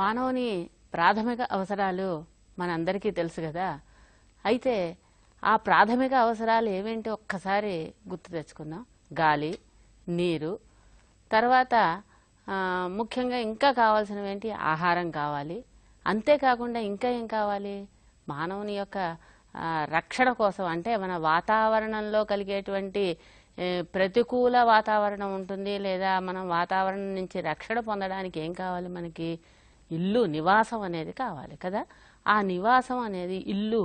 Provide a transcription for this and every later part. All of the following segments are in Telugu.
మానవుని ప్రాథమిక అవసరాలు మనందరికీ తెలుసు కదా అయితే ఆ ప్రాథమిక అవసరాలు ఏమేంటి ఒక్కసారి గుర్తు తెచ్చుకుందాం గాలి నీరు తర్వాత ముఖ్యంగా ఇంకా కావాల్సినవి ఏంటి ఆహారం కావాలి అంతేకాకుండా ఇంకా ఏం కావాలి మానవుని యొక్క రక్షణ కోసం అంటే మన వాతావరణంలో కలిగేటువంటి ప్రతికూల వాతావరణం ఉంటుంది లేదా మనం వాతావరణం నుంచి రక్షణ పొందడానికి ఏం కావాలి మనకి ఇల్లు నివాసం అనేది కావాలి కదా ఆ నివాసం అనేది ఇల్లు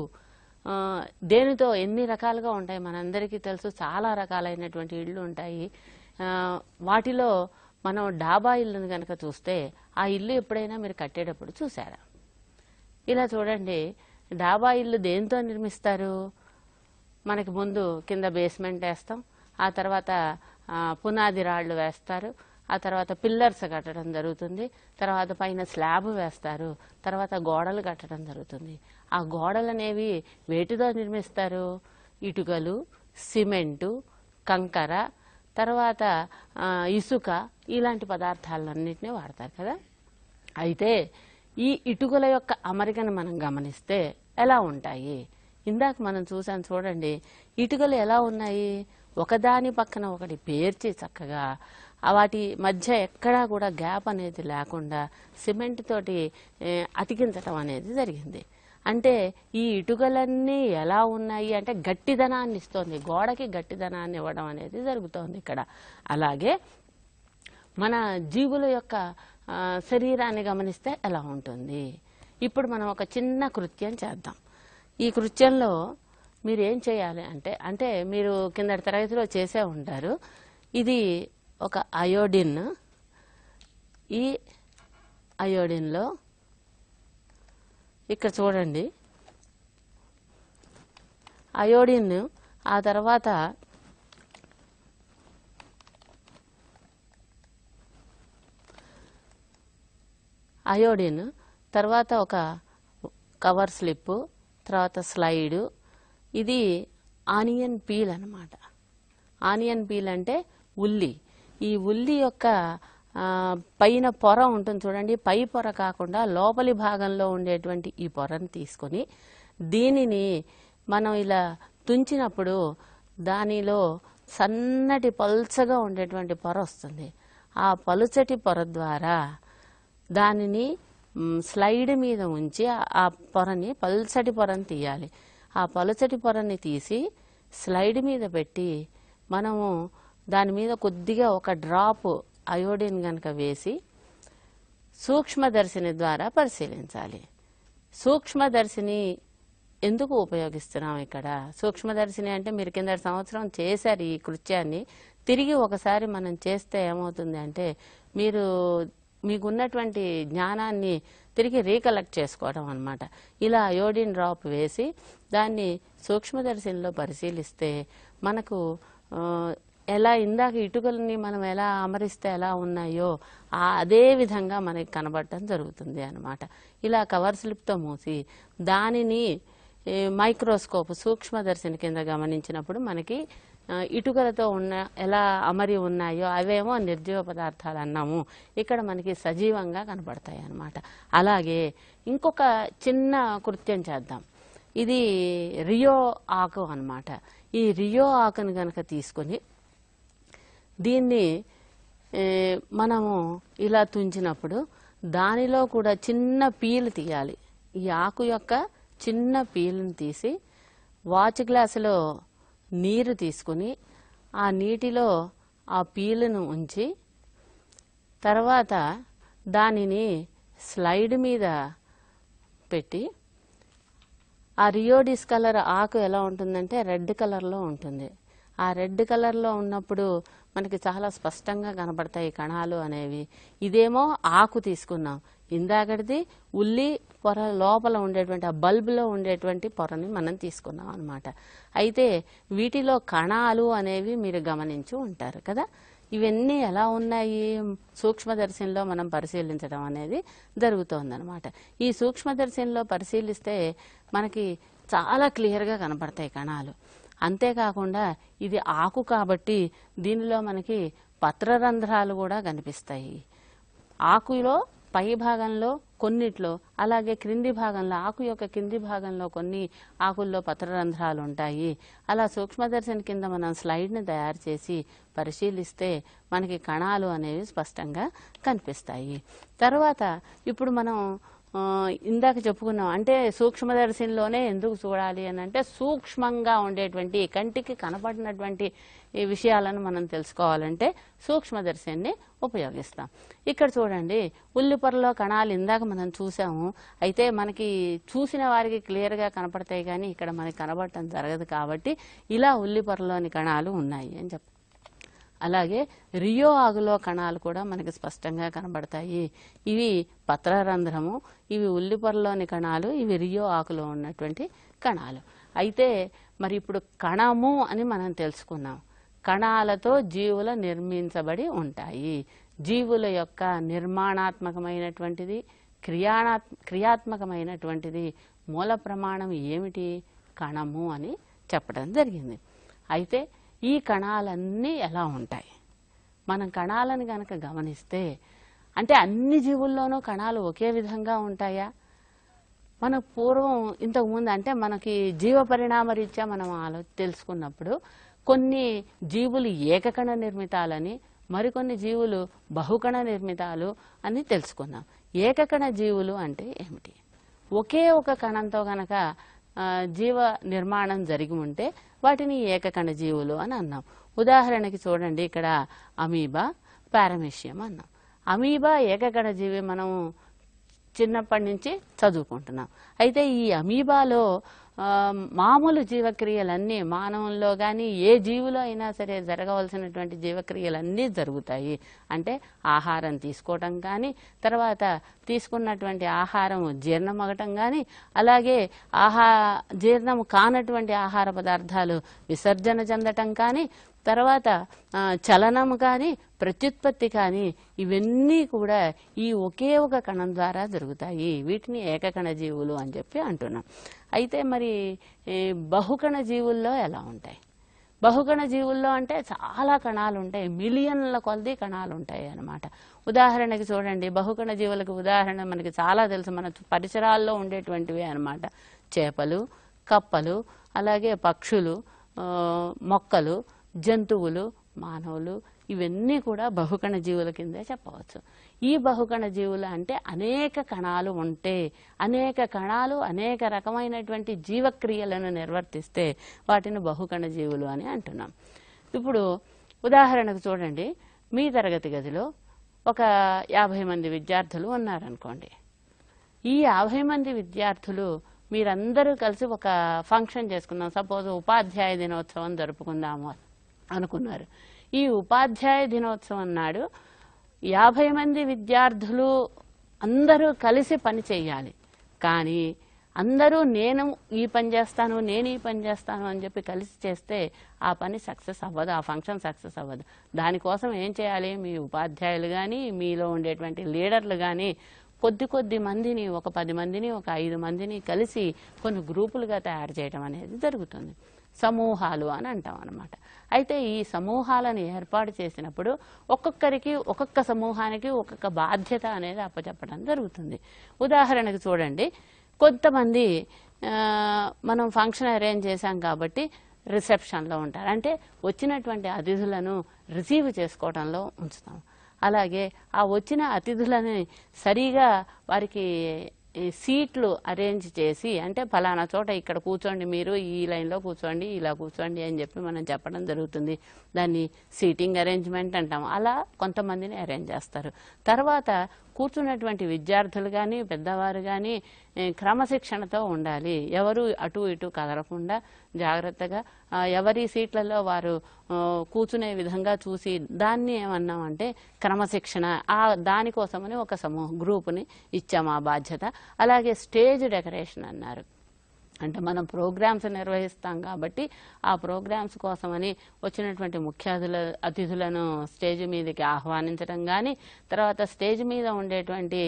దేనితో ఎన్ని రకాలుగా ఉంటాయి మనందరికీ తెలుసు చాలా రకాలైనటువంటి ఇళ్ళు ఉంటాయి వాటిలో మనం డాబా ఇల్లును కనుక చూస్తే ఆ ఇల్లు ఎప్పుడైనా మీరు కట్టేటప్పుడు చూసారా ఇలా చూడండి డాబా ఇల్లు దేనితో నిర్మిస్తారు మనకి ముందు కింద బేస్మెంట్ వేస్తాం ఆ తర్వాత పునాది రాళ్ళు వేస్తారు ఆ తర్వాత పిల్లర్స్ కట్టడం జరుగుతుంది తర్వాత పైన స్లాబ్ వేస్తారు తర్వాత గోడలు కట్టడం జరుగుతుంది ఆ గోడలు అనేవి వేటితో నిర్మిస్తారు ఇటుకలు సిమెంటు కంకర తర్వాత ఇసుక ఇలాంటి పదార్థాలన్నింటినీ వాడతారు కదా అయితే ఈ ఇటుకల యొక్క అమరికను మనం గమనిస్తే ఎలా ఉంటాయి ఇందాక మనం చూసాం చూడండి ఇటుకలు ఎలా ఉన్నాయి ఒకదాని పక్కన ఒకటి పేర్చి చక్కగా వాటి మధ్య ఎక్కడా కూడా గ్యాప్ అనేది లేకుండా సిమెంట్ తోటి అతికించటం అనేది జరిగింది అంటే ఈ ఇటుకలన్నీ ఎలా ఉన్నాయి అంటే గట్టిదనాన్ని ఇస్తోంది గోడకి గట్టిదనాన్ని ఇవ్వడం అనేది జరుగుతోంది ఇక్కడ అలాగే మన జీవుల యొక్క శరీరాన్ని గమనిస్తే ఎలా ఉంటుంది ఇప్పుడు మనం ఒక చిన్న కృత్యం చేద్దాం ఈ కృత్యంలో మీరు ఏం చేయాలి అంటే అంటే మీరు కిందటి తరగతిలో చేసే ఉంటారు ఇది ఒక అయోడిన్ ఈ అయోడిన్లో ఇక్కడ చూడండి అయోడిన్ ఆ తర్వాత అయోడిన్ తర్వాత ఒక కవర్ స్లిప్ తర్వాత స్లైడు ఇది ఆనియన్ పీల్ అనమాట ఆనియన్ పీల్ అంటే ఉల్లి ఈ ఉల్లి యొక్క పైన పొర ఉంటుంది చూడండి పై పొర కాకుండా లోపలి భాగంలో ఉండేటువంటి ఈ పొరను తీసుకొని దీనిని మనం ఇలా తుంచినప్పుడు దానిలో సన్నటి పలుచగా ఉండేటువంటి పొర వస్తుంది ఆ పలుచటి పొర ద్వారా దానిని స్లైడ్ మీద ఉంచి ఆ పొరని పలుచటి పొరని తీయాలి ఆ పలుచటి పొరని తీసి స్లైడ్ మీద పెట్టి మనము దాని మీద కొద్దిగా ఒక డ్రాప్ అయోడిన్ కనుక వేసి సూక్ష్మదర్శిని ద్వారా పరిశీలించాలి సూక్ష్మదర్శిని ఎందుకు ఉపయోగిస్తున్నాం ఇక్కడ సూక్ష్మదర్శిని అంటే మీరు కింద సంవత్సరం చేశారు ఈ కృత్యాన్ని తిరిగి ఒకసారి మనం చేస్తే ఏమవుతుంది అంటే మీరు మీకున్నటువంటి జ్ఞానాన్ని తిరిగి రీకలెక్ట్ చేసుకోవడం అనమాట ఇలా అయోడిన్ డ్రాప్ వేసి దాన్ని సూక్ష్మదర్శినిలో పరిశీలిస్తే మనకు ఎలా ఇందాక ఇటుకలని మనం ఎలా అమరిస్తే ఎలా ఉన్నాయో అదే విధంగా మనకి కనబడటం జరుగుతుంది అనమాట ఇలా కవర్ స్లిప్తో మూసి దానిని మైక్రోస్కోప్ సూక్ష్మదర్శిని కింద గమనించినప్పుడు మనకి ఇటుకలతో ఉన్న ఎలా అమరి ఉన్నాయో అవేమో నిర్జీవ పదార్థాలు అన్నాము ఇక్కడ మనకి సజీవంగా కనపడతాయి అన్నమాట అలాగే ఇంకొక చిన్న కృత్యం చేద్దాం ఇది రియో ఆకు అనమాట ఈ రియో ఆకును కనుక తీసుకొని దీన్ని మనము ఇలా తుంచినప్పుడు దానిలో కూడా చిన్న పీలు తీయాలి ఈ ఆకు యొక్క చిన్న పీలును తీసి వాచ్ గ్లాసులో నీరు తీసుకుని ఆ నీటిలో ఆ పీలును ఉంచి తర్వాత దానిని స్లైడ్ మీద పెట్టి ఆ రియోడిస్ కలర్ ఆకు ఎలా ఉంటుందంటే రెడ్ కలర్లో ఉంటుంది ఆ రెడ్ కలర్లో ఉన్నప్పుడు మనకి చాలా స్పష్టంగా కనబడతాయి కణాలు అనేవి ఇదేమో ఆకు తీసుకున్నాం ఇందాకటిది ఉల్లి పొర లోపల ఉండేటువంటి ఆ బల్బులో ఉండేటువంటి పొరని మనం తీసుకున్నాం అనమాట అయితే వీటిలో కణాలు అనేవి మీరు గమనించు ఉంటారు కదా ఇవన్నీ ఎలా ఉన్నాయి సూక్ష్మదర్శినిలో మనం పరిశీలించడం అనేది జరుగుతోందనమాట ఈ సూక్ష్మదర్శినిలో పరిశీలిస్తే మనకి చాలా క్లియర్గా కనపడతాయి కణాలు అంతేకాకుండా ఇది ఆకు కాబట్టి దీనిలో మనకి పత్రరంధ్రాలు కూడా కనిపిస్తాయి ఆకులో పై భాగంలో కొన్నిట్లో అలాగే క్రింది భాగంలో ఆకు యొక్క కింది భాగంలో కొన్ని ఆకుల్లో పత్రరంధ్రాలు ఉంటాయి అలా సూక్ష్మదర్శన కింద మనం స్లైడ్ని తయారు చేసి పరిశీలిస్తే మనకి కణాలు అనేవి స్పష్టంగా కనిపిస్తాయి తర్వాత ఇప్పుడు మనం ఇందాక చెప్పుకున్నాం అంటే సూక్ష్మదర్శినిలోనే ఎందుకు చూడాలి అని అంటే సూక్ష్మంగా ఉండేటువంటి కంటికి కనపడినటువంటి ఈ విషయాలను మనం తెలుసుకోవాలంటే సూక్ష్మదర్శిని ఉపయోగిస్తాం ఇక్కడ చూడండి ఉల్లిపొరలో కణాలు ఇందాక మనం చూసాము అయితే మనకి చూసిన వారికి క్లియర్గా కనపడతాయి కానీ ఇక్కడ మనకి కనబడటం జరగదు కాబట్టి ఇలా ఉల్లిపొరలోని కణాలు ఉన్నాయి అని చెప్పి అలాగే రియో ఆగులో కణాలు కూడా మనకి స్పష్టంగా కనబడతాయి ఇవి పత్రరంధ్రము ఇవి ఉల్లిపొరలోని కణాలు ఇవి రియో ఆకులో ఉన్నటువంటి కణాలు అయితే మరి ఇప్పుడు కణము అని మనం తెలుసుకున్నాం కణాలతో జీవులు నిర్మించబడి ఉంటాయి జీవుల యొక్క నిర్మాణాత్మకమైనటువంటిది క్రియానా క్రియాత్మకమైనటువంటిది మూల ప్రమాణం ఏమిటి కణము అని చెప్పడం జరిగింది అయితే ఈ కణాలన్నీ ఎలా ఉంటాయి మనం కణాలను గనక గమనిస్తే అంటే అన్ని జీవుల్లోనూ కణాలు ఒకే విధంగా ఉంటాయా మన పూర్వం ఇంతకుముందు అంటే మనకి జీవ పరిణామ రీత్యా మనం ఆలో తెలుసుకున్నప్పుడు కొన్ని జీవులు ఏకకణ నిర్మితాలని మరికొన్ని జీవులు బహుకణ నిర్మితాలు అని తెలుసుకున్నాం ఏకకణ జీవులు అంటే ఏమిటి ఒకే ఒక కణంతో గనక జీవ నిర్మాణం జరిగి ఉంటే వాటిని ఏకకణ జీవులు అని అన్నాం ఉదాహరణకి చూడండి ఇక్కడ అమీబా పారమేషియం అన్నాం అమీబా ఏకకణ జీవి మనం చిన్నప్పటి నుంచి చదువుకుంటున్నాం అయితే ఈ అమీబాలో మామూలు జీవక్రియలన్నీ మానవంలో కానీ ఏ జీవులో అయినా సరే జరగవలసినటువంటి జీవక్రియలన్నీ జరుగుతాయి అంటే ఆహారం తీసుకోవటం కానీ తర్వాత తీసుకున్నటువంటి ఆహారం జీర్ణమగటం కానీ అలాగే ఆహా జీర్ణం కానటువంటి ఆహార పదార్థాలు విసర్జన చెందటం కానీ తర్వాత చలనం కానీ ప్రత్యుత్పత్తి కానీ ఇవన్నీ కూడా ఈ ఒకే ఒక కణం ద్వారా జరుగుతాయి వీటిని ఏకకణ జీవులు అని చెప్పి అంటున్నాం అయితే మరి బహుకణ జీవుల్లో ఎలా ఉంటాయి బహుకణ జీవుల్లో అంటే చాలా కణాలు ఉంటాయి మిలియన్ల కొలది కణాలు ఉంటాయి అనమాట ఉదాహరణకి చూడండి బహుకణ జీవులకు ఉదాహరణ మనకి చాలా తెలుసు మన పరిసరాల్లో ఉండేటువంటివి అనమాట చేపలు కప్పలు అలాగే పక్షులు మొక్కలు జంతువులు మానవులు ఇవన్నీ కూడా బహుకణ జీవుల కిందే చెప్పవచ్చు ఈ బహుకణ జీవులు అంటే అనేక కణాలు ఉంటే అనేక కణాలు అనేక రకమైనటువంటి జీవక్రియలను నిర్వర్తిస్తే వాటిని బహుకణ జీవులు అని అంటున్నాం ఇప్పుడు ఉదాహరణకు చూడండి మీ తరగతి గదిలో ఒక యాభై మంది విద్యార్థులు ఉన్నారనుకోండి ఈ యాభై మంది విద్యార్థులు మీరందరూ కలిసి ఒక ఫంక్షన్ చేసుకుందాం సపోజ్ ఉపాధ్యాయ దినోత్సవం జరుపుకుందాము అనుకున్నారు ఈ ఉపాధ్యాయ దినోత్సవం నాడు యాభై మంది విద్యార్థులు అందరూ కలిసి పని చేయాలి కానీ అందరూ నేను ఈ పని చేస్తాను నేను ఈ పని చేస్తాను అని చెప్పి కలిసి చేస్తే ఆ పని సక్సెస్ అవ్వదు ఆ ఫంక్షన్ సక్సెస్ అవ్వదు దానికోసం ఏం చేయాలి మీ ఉపాధ్యాయులు కానీ మీలో ఉండేటువంటి లీడర్లు కానీ కొద్ది కొద్ది మందిని ఒక పది మందిని ఒక ఐదు మందిని కలిసి కొన్ని గ్రూపులుగా తయారు చేయడం అనేది జరుగుతుంది సమూహాలు అని అంటాం అనమాట అయితే ఈ సమూహాలను ఏర్పాటు చేసినప్పుడు ఒక్కొక్కరికి ఒక్కొక్క సమూహానికి ఒక్కొక్క బాధ్యత అనేది అప్పచెప్పడం జరుగుతుంది ఉదాహరణకు చూడండి కొంతమంది మనం ఫంక్షన్ అరేంజ్ చేశాం కాబట్టి రిసెప్షన్లో ఉంటారు అంటే వచ్చినటువంటి అతిథులను రిసీవ్ చేసుకోవడంలో ఉంచుతాం అలాగే ఆ వచ్చిన అతిథులని సరిగా వారికి సీట్లు అరేంజ్ చేసి అంటే ఫలానా చోట ఇక్కడ కూర్చోండి మీరు ఈ లైన్లో కూర్చోండి ఇలా కూర్చోండి అని చెప్పి మనం చెప్పడం జరుగుతుంది దాన్ని సీటింగ్ అరేంజ్మెంట్ అంటాం అలా కొంతమందిని అరేంజ్ చేస్తారు తర్వాత కూర్చున్నటువంటి విద్యార్థులు కానీ పెద్దవారు కానీ క్రమశిక్షణతో ఉండాలి ఎవరు అటు ఇటు కదలకుండా జాగ్రత్తగా ఎవరి సీట్లలో వారు కూర్చునే విధంగా చూసి దాన్ని ఏమన్నామంటే క్రమశిక్షణ ఆ దానికోసమని ఒక సమూహ గ్రూప్ని ఇచ్చాము ఆ బాధ్యత అలాగే స్టేజ్ డెకరేషన్ అన్నారు అంటే మనం ప్రోగ్రామ్స్ నిర్వహిస్తాం కాబట్టి ఆ ప్రోగ్రామ్స్ కోసమని వచ్చినటువంటి ముఖ్య అతిథులను స్టేజ్ మీదకి ఆహ్వానించడం కానీ తర్వాత స్టేజ్ మీద ఉండేటువంటి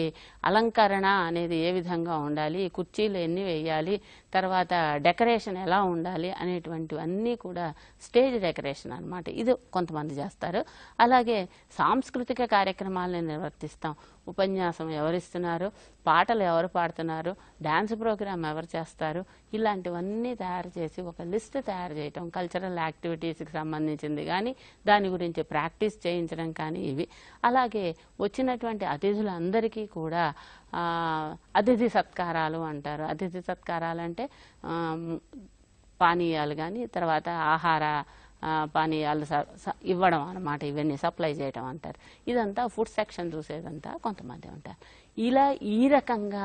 అలంకరణ అనేది ఏ విధంగా ఉండాలి కుర్చీలు ఎన్ని వేయాలి తర్వాత డెకరేషన్ ఎలా ఉండాలి అనేటువంటివన్నీ కూడా స్టేజ్ డెకరేషన్ అనమాట ఇది కొంతమంది చేస్తారు అలాగే సాంస్కృతిక కార్యక్రమాలని నిర్వర్తిస్తాం ఉపన్యాసం ఎవరిస్తున్నారు పాటలు ఎవరు పాడుతున్నారు డ్యాన్స్ ప్రోగ్రాం ఎవరు చేస్తారు ఇలాంటివన్నీ తయారు చేసి ఒక లిస్ట్ తయారు చేయటం కల్చరల్ యాక్టివిటీస్కి సంబంధించింది కానీ దాని గురించి ప్రాక్టీస్ చేయించడం కానీ ఇవి అలాగే వచ్చినటువంటి అతిథులందరికీ కూడా అతిథి సత్కారాలు అంటారు అతిథి సత్కారాలు అంటే పానీయాలు కానీ తర్వాత ఆహార పానీయాలు ఇవ్వడం అనమాట ఇవన్నీ సప్లై చేయడం అంటారు ఇదంతా ఫుడ్ సెక్షన్ చూసేదంతా కొంతమంది ఉంటారు ఇలా ఈ రకంగా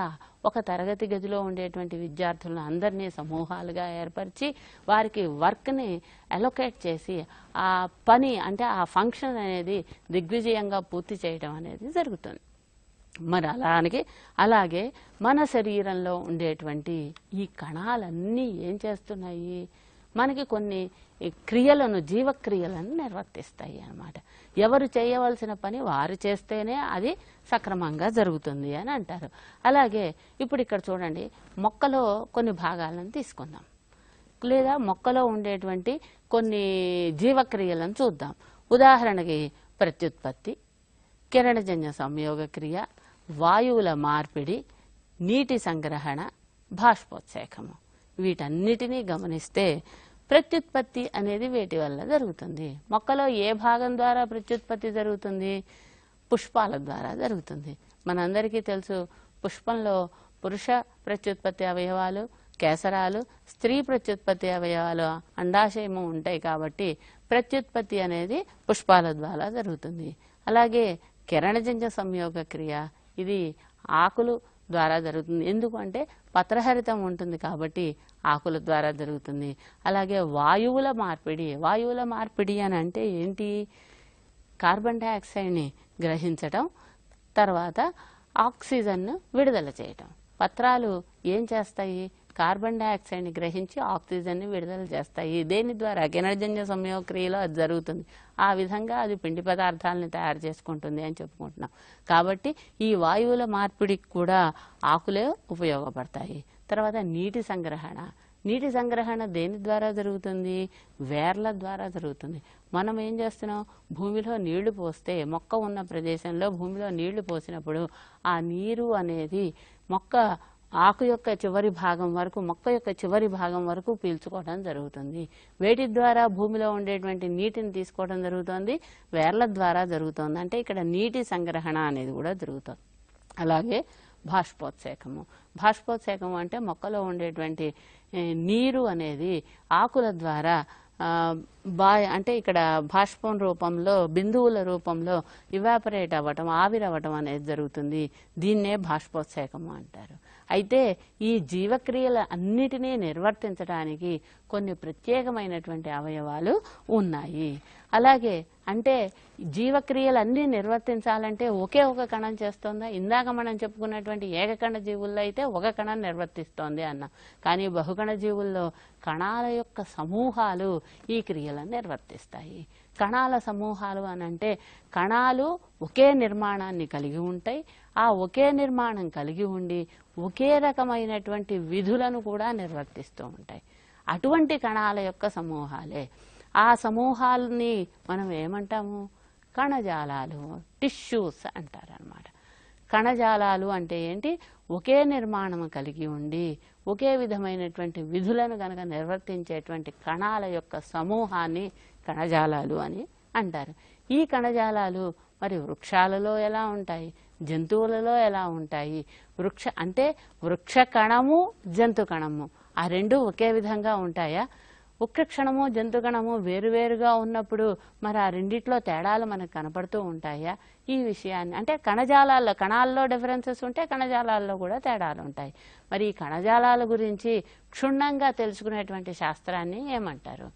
ఒక తరగతి గదిలో ఉండేటువంటి విద్యార్థులను అందరినీ సమూహాలుగా ఏర్పరిచి వారికి వర్క్ని అలొకేట్ చేసి ఆ పని అంటే ఆ ఫంక్షన్ అనేది దిగ్విజయంగా పూర్తి చేయడం అనేది జరుగుతుంది మరి అలానే అలాగే మన శరీరంలో ఉండేటువంటి ఈ కణాలన్నీ ఏం చేస్తున్నాయి మనకి కొన్ని క్రియలను జీవక్రియలను నిర్వర్తిస్తాయి అనమాట ఎవరు చేయవలసిన పని వారు చేస్తేనే అది సక్రమంగా జరుగుతుంది అని అంటారు అలాగే ఇప్పుడు ఇక్కడ చూడండి మొక్కలో కొన్ని భాగాలను తీసుకుందాం లేదా మొక్కలో ఉండేటువంటి కొన్ని జీవక్రియలను చూద్దాం ఉదాహరణకి ప్రత్యుత్పత్తి కిరణజన్య సంయోగ క్రియ వాయువుల మార్పిడి నీటి సంగ్రహణ బాష్పోత్సేకము వీటన్నిటినీ గమనిస్తే ప్రత్యుత్పత్తి అనేది వేటి వల్ల జరుగుతుంది మొక్కలో ఏ భాగం ద్వారా ప్రత్యుత్పత్తి జరుగుతుంది పుష్పాల ద్వారా జరుగుతుంది మనందరికీ తెలుసు పుష్పంలో పురుష ప్రత్యుత్పత్తి అవయవాలు కేసరాలు స్త్రీ ప్రత్యుత్పత్తి అవయవాలు అండాశయము ఉంటాయి కాబట్టి ప్రత్యుత్పత్తి అనేది పుష్పాల ద్వారా జరుగుతుంది అలాగే కిరణజంజ సంయోగ క్రియ ఇది ఆకులు ద్వారా జరుగుతుంది ఎందుకంటే పత్రహరితం ఉంటుంది కాబట్టి ఆకుల ద్వారా జరుగుతుంది అలాగే వాయువుల మార్పిడి వాయువుల మార్పిడి అని అంటే ఏంటి కార్బన్ డైఆక్సైడ్ని గ్రహించటం తర్వాత ఆక్సిజన్ను విడుదల చేయటం పత్రాలు ఏం చేస్తాయి కార్బన్ ని గ్రహించి ఆక్సిజన్ని విడుదల చేస్తాయి దేని ద్వారా కినర్జన్య సంయోక్రియలో అది జరుగుతుంది ఆ విధంగా అది పిండి పదార్థాలను తయారు చేసుకుంటుంది అని చెప్పుకుంటున్నాం కాబట్టి ఈ వాయువుల మార్పిడికి కూడా ఆకులే ఉపయోగపడతాయి తర్వాత నీటి సంగ్రహణ నీటి సంగ్రహణ దేని ద్వారా జరుగుతుంది వేర్ల ద్వారా జరుగుతుంది మనం ఏం చేస్తున్నాం భూమిలో నీళ్లు పోస్తే మొక్క ఉన్న ప్రదేశంలో భూమిలో నీళ్లు పోసినప్పుడు ఆ నీరు అనేది మొక్క ఆకు యొక్క చివరి భాగం వరకు మొక్క యొక్క చివరి భాగం వరకు పీల్చుకోవడం జరుగుతుంది వేటి ద్వారా భూమిలో ఉండేటువంటి నీటిని తీసుకోవడం జరుగుతుంది వేర్ల ద్వారా జరుగుతుంది అంటే ఇక్కడ నీటి సంగ్రహణ అనేది కూడా జరుగుతుంది అలాగే బాష్పోత్సేకము బాష్పోత్సేకం అంటే మొక్కలో ఉండేటువంటి నీరు అనేది ఆకుల ద్వారా బా అంటే ఇక్కడ బాష్పం రూపంలో బిందువుల రూపంలో ఇవాపరేట్ అవ్వటం ఆవిరవ్వటం అనేది జరుగుతుంది దీన్నే బాష్పోత్సేకము అంటారు అయితే ఈ జీవక్రియల అన్నిటినీ నిర్వర్తించడానికి కొన్ని ప్రత్యేకమైనటువంటి అవయవాలు ఉన్నాయి అలాగే అంటే జీవక్రియలన్నీ నిర్వర్తించాలంటే ఒకే ఒక కణం చేస్తుందా ఇందాక మనం చెప్పుకున్నటువంటి ఏకకణ జీవుల్లో అయితే ఒక కణం నిర్వర్తిస్తోంది అన్న కానీ బహుకణ జీవుల్లో కణాల యొక్క సమూహాలు ఈ క్రియలను నిర్వర్తిస్తాయి కణాల సమూహాలు అనంటే కణాలు ఒకే నిర్మాణాన్ని కలిగి ఉంటాయి ఆ ఒకే నిర్మాణం కలిగి ఉండి ఒకే రకమైనటువంటి విధులను కూడా నిర్వర్తిస్తూ ఉంటాయి అటువంటి కణాల యొక్క సమూహాలే ఆ సమూహాలని మనం ఏమంటాము కణజాలాలు టిష్యూస్ అంటారనమాట కణజాలాలు అంటే ఏంటి ఒకే నిర్మాణం కలిగి ఉండి ఒకే విధమైనటువంటి విధులను కనుక నిర్వర్తించేటువంటి కణాల యొక్క సమూహాన్ని కణజాలాలు అని అంటారు ఈ కణజాలాలు మరి వృక్షాలలో ఎలా ఉంటాయి జంతువులలో ఎలా ఉంటాయి వృక్ష అంటే వృక్ష కణము జంతు కణము ఆ రెండు ఒకే విధంగా ఉంటాయా ఒక్క క్షణము జంతు కణము వేరువేరుగా ఉన్నప్పుడు మరి ఆ రెండిట్లో తేడాలు మనకు కనపడుతూ ఉంటాయా ఈ విషయాన్ని అంటే కణజాలాల్లో కణాల్లో డిఫరెన్సెస్ ఉంటే కణజాలాల్లో కూడా తేడాలు ఉంటాయి మరి ఈ కణజాలాల గురించి క్షుణ్ణంగా తెలుసుకునేటువంటి శాస్త్రాన్ని ఏమంటారు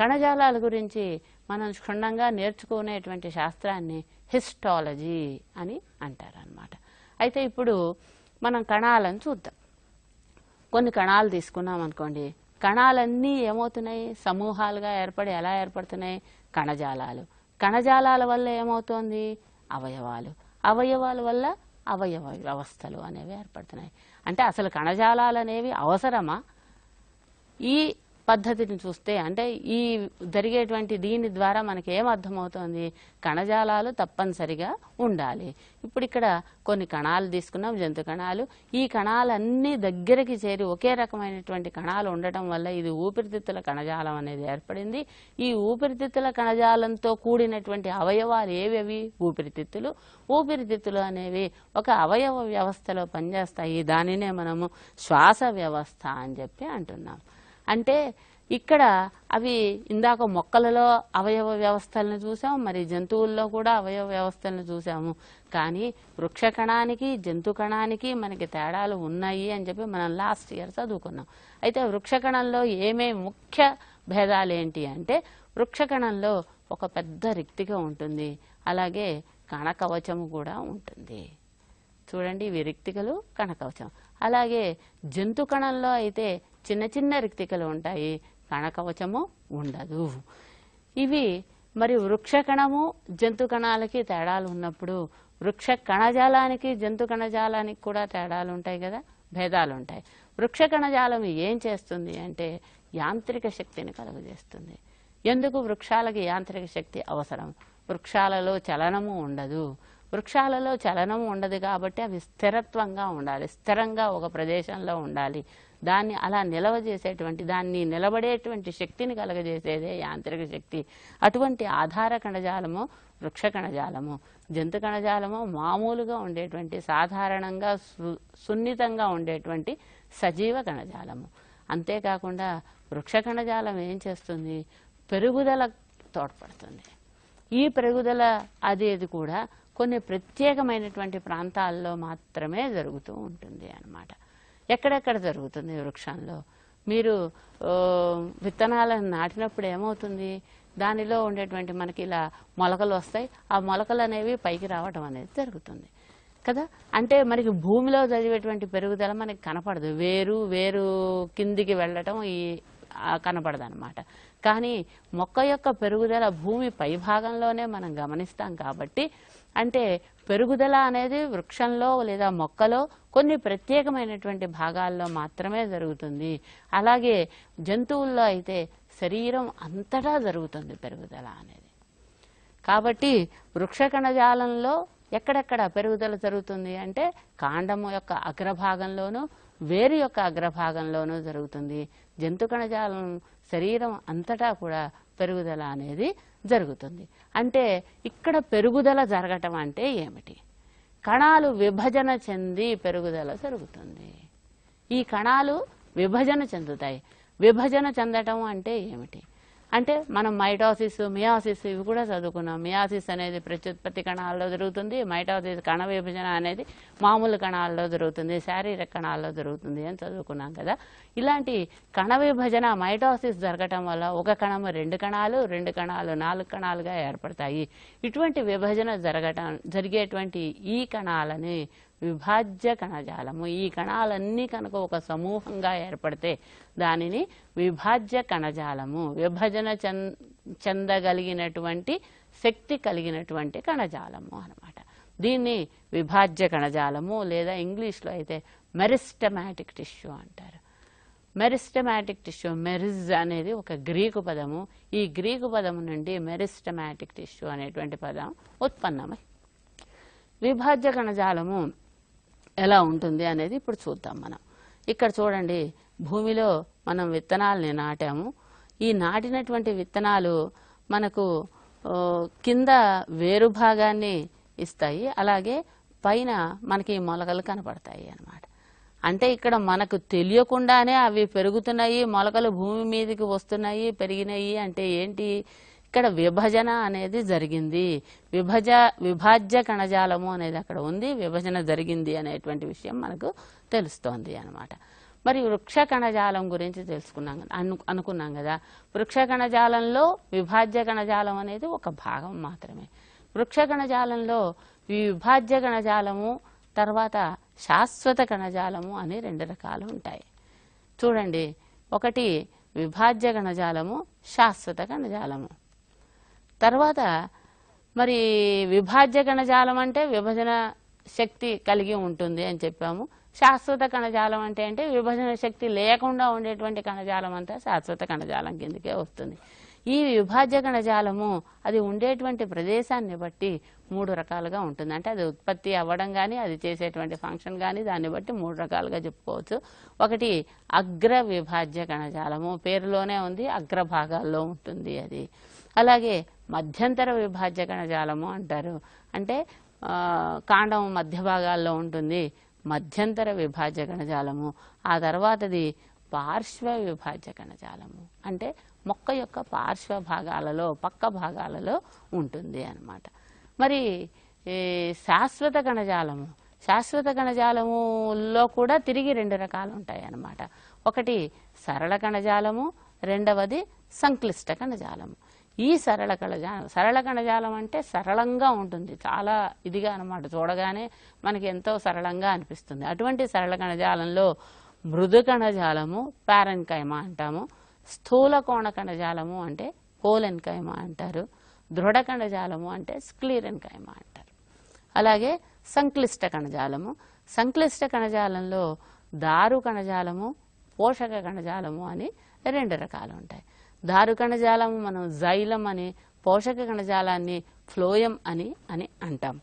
కణజాలాల గురించి మనం క్షుణ్ణంగా నేర్చుకునేటువంటి శాస్త్రాన్ని హిస్టాలజీ అని అంటారనమాట అయితే ఇప్పుడు మనం కణాలను చూద్దాం కొన్ని కణాలు తీసుకున్నాం అనుకోండి కణాలన్నీ ఏమవుతున్నాయి సమూహాలుగా ఏర్పడి ఎలా ఏర్పడుతున్నాయి కణజాలాలు కణజాలాల వల్ల ఏమవుతోంది అవయవాలు అవయవాల వల్ల అవయవ వ్యవస్థలు అనేవి ఏర్పడుతున్నాయి అంటే అసలు కణజాలాలు అనేవి అవసరమా ఈ పద్ధతిని చూస్తే అంటే ఈ జరిగేటువంటి దీని ద్వారా మనకి ఏం అర్థమవుతోంది కణజాలాలు తప్పనిసరిగా ఉండాలి ఇప్పుడు ఇక్కడ కొన్ని కణాలు తీసుకున్నాం జంతు కణాలు ఈ కణాలన్నీ దగ్గరికి చేరి ఒకే రకమైనటువంటి కణాలు ఉండటం వల్ల ఇది ఊపిరితిత్తుల కణజాలం అనేది ఏర్పడింది ఈ ఊపిరితిత్తుల కణజాలంతో కూడినటువంటి అవయవాలు ఏవేవి ఊపిరితిత్తులు ఊపిరితిత్తులు అనేవి ఒక అవయవ వ్యవస్థలో పనిచేస్తాయి దానినే మనము శ్వాస వ్యవస్థ అని చెప్పి అంటున్నాం అంటే ఇక్కడ అవి ఇందాక మొక్కలలో అవయవ వ్యవస్థలను చూసాము మరి జంతువుల్లో కూడా అవయవ వ్యవస్థలను చూసాము కానీ వృక్ష కణానికి జంతు కణానికి మనకి తేడాలు ఉన్నాయి అని చెప్పి మనం లాస్ట్ ఇయర్ చదువుకున్నాం అయితే వృక్ష కణంలో ఏమే ముఖ్య భేదాలు ఏంటి అంటే వృక్ష కణంలో ఒక పెద్ద రిక్తిక ఉంటుంది అలాగే కణకవచము కూడా ఉంటుంది చూడండి ఇవి రిక్తికలు కణకవచం అలాగే జంతు కణంలో అయితే చిన్న చిన్న రిక్తికలు ఉంటాయి కణకవచము ఉండదు ఇవి మరి వృక్ష కణము జంతు కణాలకి తేడాలు ఉన్నప్పుడు వృక్ష కణజాలానికి జంతు కణజాలానికి కూడా తేడాలు ఉంటాయి కదా భేదాలు ఉంటాయి వృక్ష కణజాలం ఏం చేస్తుంది అంటే యాంత్రిక శక్తిని కలుగజేస్తుంది ఎందుకు వృక్షాలకి యాంత్రిక శక్తి అవసరం వృక్షాలలో చలనము ఉండదు వృక్షాలలో చలనము ఉండదు కాబట్టి అవి స్థిరత్వంగా ఉండాలి స్థిరంగా ఒక ప్రదేశంలో ఉండాలి దాన్ని అలా నిలవ చేసేటువంటి దాన్ని నిలబడేటువంటి శక్తిని కలగజేసేదే యాంత్రిక శక్తి అటువంటి ఆధార కణజాలము వృక్ష కణజాలము జంతు కణజాలము మామూలుగా ఉండేటువంటి సాధారణంగా సున్నితంగా ఉండేటువంటి సజీవ కణజాలము అంతేకాకుండా వృక్ష కణజాలం ఏం చేస్తుంది పెరుగుదల తోడ్పడుతుంది ఈ పెరుగుదల అదేది కూడా కొన్ని ప్రత్యేకమైనటువంటి ప్రాంతాల్లో మాత్రమే జరుగుతూ ఉంటుంది అన్నమాట ఎక్కడెక్కడ జరుగుతుంది వృక్షంలో మీరు విత్తనాలను నాటినప్పుడు ఏమవుతుంది దానిలో ఉండేటువంటి మనకి ఇలా మొలకలు వస్తాయి ఆ మొలకలు అనేవి పైకి రావడం అనేది జరుగుతుంది కదా అంటే మనకి భూమిలో చదివేటువంటి పెరుగుదల మనకి కనపడదు వేరు వేరు కిందికి వెళ్ళటం ఈ కనపడదు అనమాట కానీ మొక్క యొక్క పెరుగుదల భూమి పై భాగంలోనే మనం గమనిస్తాం కాబట్టి అంటే పెరుగుదల అనేది వృక్షంలో లేదా మొక్కలో కొన్ని ప్రత్యేకమైనటువంటి భాగాల్లో మాత్రమే జరుగుతుంది అలాగే జంతువుల్లో అయితే శరీరం అంతటా జరుగుతుంది పెరుగుదల అనేది కాబట్టి వృక్ష కణజాలంలో ఎక్కడెక్కడ పెరుగుదల జరుగుతుంది అంటే కాండము యొక్క అగ్రభాగంలోనూ వేరు యొక్క అగ్రభాగంలోనూ జరుగుతుంది జంతు కణజాలం శరీరం అంతటా కూడా పెరుగుదల అనేది జరుగుతుంది అంటే ఇక్కడ పెరుగుదల జరగటం అంటే ఏమిటి కణాలు విభజన చెంది పెరుగుదల జరుగుతుంది ఈ కణాలు విభజన చెందుతాయి విభజన చెందటం అంటే ఏమిటి అంటే మనం మైటాసిస్ మియాసిస్ ఇవి కూడా చదువుకున్నాం మియాసిస్ అనేది ప్రత్యుత్పత్తి కణాల్లో జరుగుతుంది మైటాసిస్ కణ విభజన అనేది మామూలు కణాల్లో జరుగుతుంది శారీరక కణాల్లో జరుగుతుంది అని చదువుకున్నాం కదా ఇలాంటి కణ విభజన మైటాసిస్ జరగటం వల్ల ఒక కణము రెండు కణాలు రెండు కణాలు నాలుగు కణాలుగా ఏర్పడతాయి ఇటువంటి విభజన జరగటం జరిగేటువంటి ఈ కణాలని విభాజ్య కణజాలము ఈ కణాలన్నీ కనుక ఒక సమూహంగా ఏర్పడితే దానిని విభాజ్య కణజాలము విభజన చెందగలిగినటువంటి శక్తి కలిగినటువంటి కణజాలము అనమాట దీన్ని విభాజ్య కణజాలము లేదా ఇంగ్లీష్లో అయితే మెరిస్టమాటిక్ టిష్యూ అంటారు మెరిస్టమాటిక్ టిష్యూ మెరిజ్ అనేది ఒక గ్రీకు పదము ఈ గ్రీకు పదము నుండి మెరిస్టమాటిక్ టిష్యూ అనేటువంటి పదం ఉత్పన్నమై విభాజ్య కణజాలము ఎలా ఉంటుంది అనేది ఇప్పుడు చూద్దాం మనం ఇక్కడ చూడండి భూమిలో మనం విత్తనాలని నాటాము ఈ నాటినటువంటి విత్తనాలు మనకు కింద వేరు భాగాన్ని ఇస్తాయి అలాగే పైన మనకి మొలకలు కనపడతాయి అనమాట అంటే ఇక్కడ మనకు తెలియకుండానే అవి పెరుగుతున్నాయి మొలకలు భూమి మీదకి వస్తున్నాయి పెరిగినాయి అంటే ఏంటి ఇక్కడ విభజన అనేది జరిగింది విభజ విభాజ్య కణజాలము అనేది అక్కడ ఉంది విభజన జరిగింది అనేటువంటి విషయం మనకు తెలుస్తోంది అనమాట మరి వృక్ష కణజాలం గురించి తెలుసుకున్నాం అను అనుకున్నాం కదా వృక్ష కణజాలంలో విభాజ్య కణజాలం అనేది ఒక భాగం మాత్రమే వృక్ష కణజాలంలో విభాజ్య కణజాలము తర్వాత శాశ్వత కణజాలము అని రెండు రకాలు ఉంటాయి చూడండి ఒకటి విభాజ్య కణజాలము శాశ్వత కణజాలము తర్వాత మరి విభాజ్య కణజాలం అంటే విభజన శక్తి కలిగి ఉంటుంది అని చెప్పాము శాశ్వత కణజాలం అంటే అంటే విభజన శక్తి లేకుండా ఉండేటువంటి కణజాలం అంతా శాశ్వత కణజాలం కిందకే వస్తుంది ఈ విభాజ్య కణజాలము అది ఉండేటువంటి ప్రదేశాన్ని బట్టి మూడు రకాలుగా ఉంటుంది అంటే అది ఉత్పత్తి అవ్వడం కానీ అది చేసేటువంటి ఫంక్షన్ కానీ దాన్ని బట్టి మూడు రకాలుగా చెప్పుకోవచ్చు ఒకటి అగ్ర విభాజ్య కణజాలము పేరులోనే ఉంది అగ్ర భాగాల్లో ఉంటుంది అది అలాగే మధ్యంతర విభాజ్య కణజాలము అంటారు అంటే కాండం మధ్య భాగాల్లో ఉంటుంది మధ్యంతర విభాజ్య కణజాలము ఆ తర్వాతది పార్శ్వ విభాజ్య కణజాలము అంటే మొక్క యొక్క పార్శ్వ భాగాలలో పక్క భాగాలలో ఉంటుంది అనమాట మరి శాశ్వత కణజాలము శాశ్వత కణజాలములో కూడా తిరిగి రెండు రకాలు ఉంటాయి అన్నమాట ఒకటి సరళ కణజాలము రెండవది సంక్లిష్ట కణజాలము ఈ సరళ కణజాలం సరళ కణజాలం అంటే సరళంగా ఉంటుంది చాలా ఇదిగా అనమాట చూడగానే మనకి ఎంతో సరళంగా అనిపిస్తుంది అటువంటి సరళ కణజాలంలో మృదు కణజాలము ప్యారెన్కైమ అంటాము స్థూల కోణ కణజాలము అంటే పోలెన్కైమ అంటారు దృఢ కణజాలము అంటే స్క్లీరెన్కైమ అంటారు అలాగే సంక్లిష్ట కణజాలము సంక్లిష్ట కణజాలంలో దారు కణజాలము పోషక కణజాలము అని రెండు రకాలు ఉంటాయి దారు కణజాలము మనం జైలం అని పోషక కణజాలాన్ని ఫ్లోయం అని అని అంటాం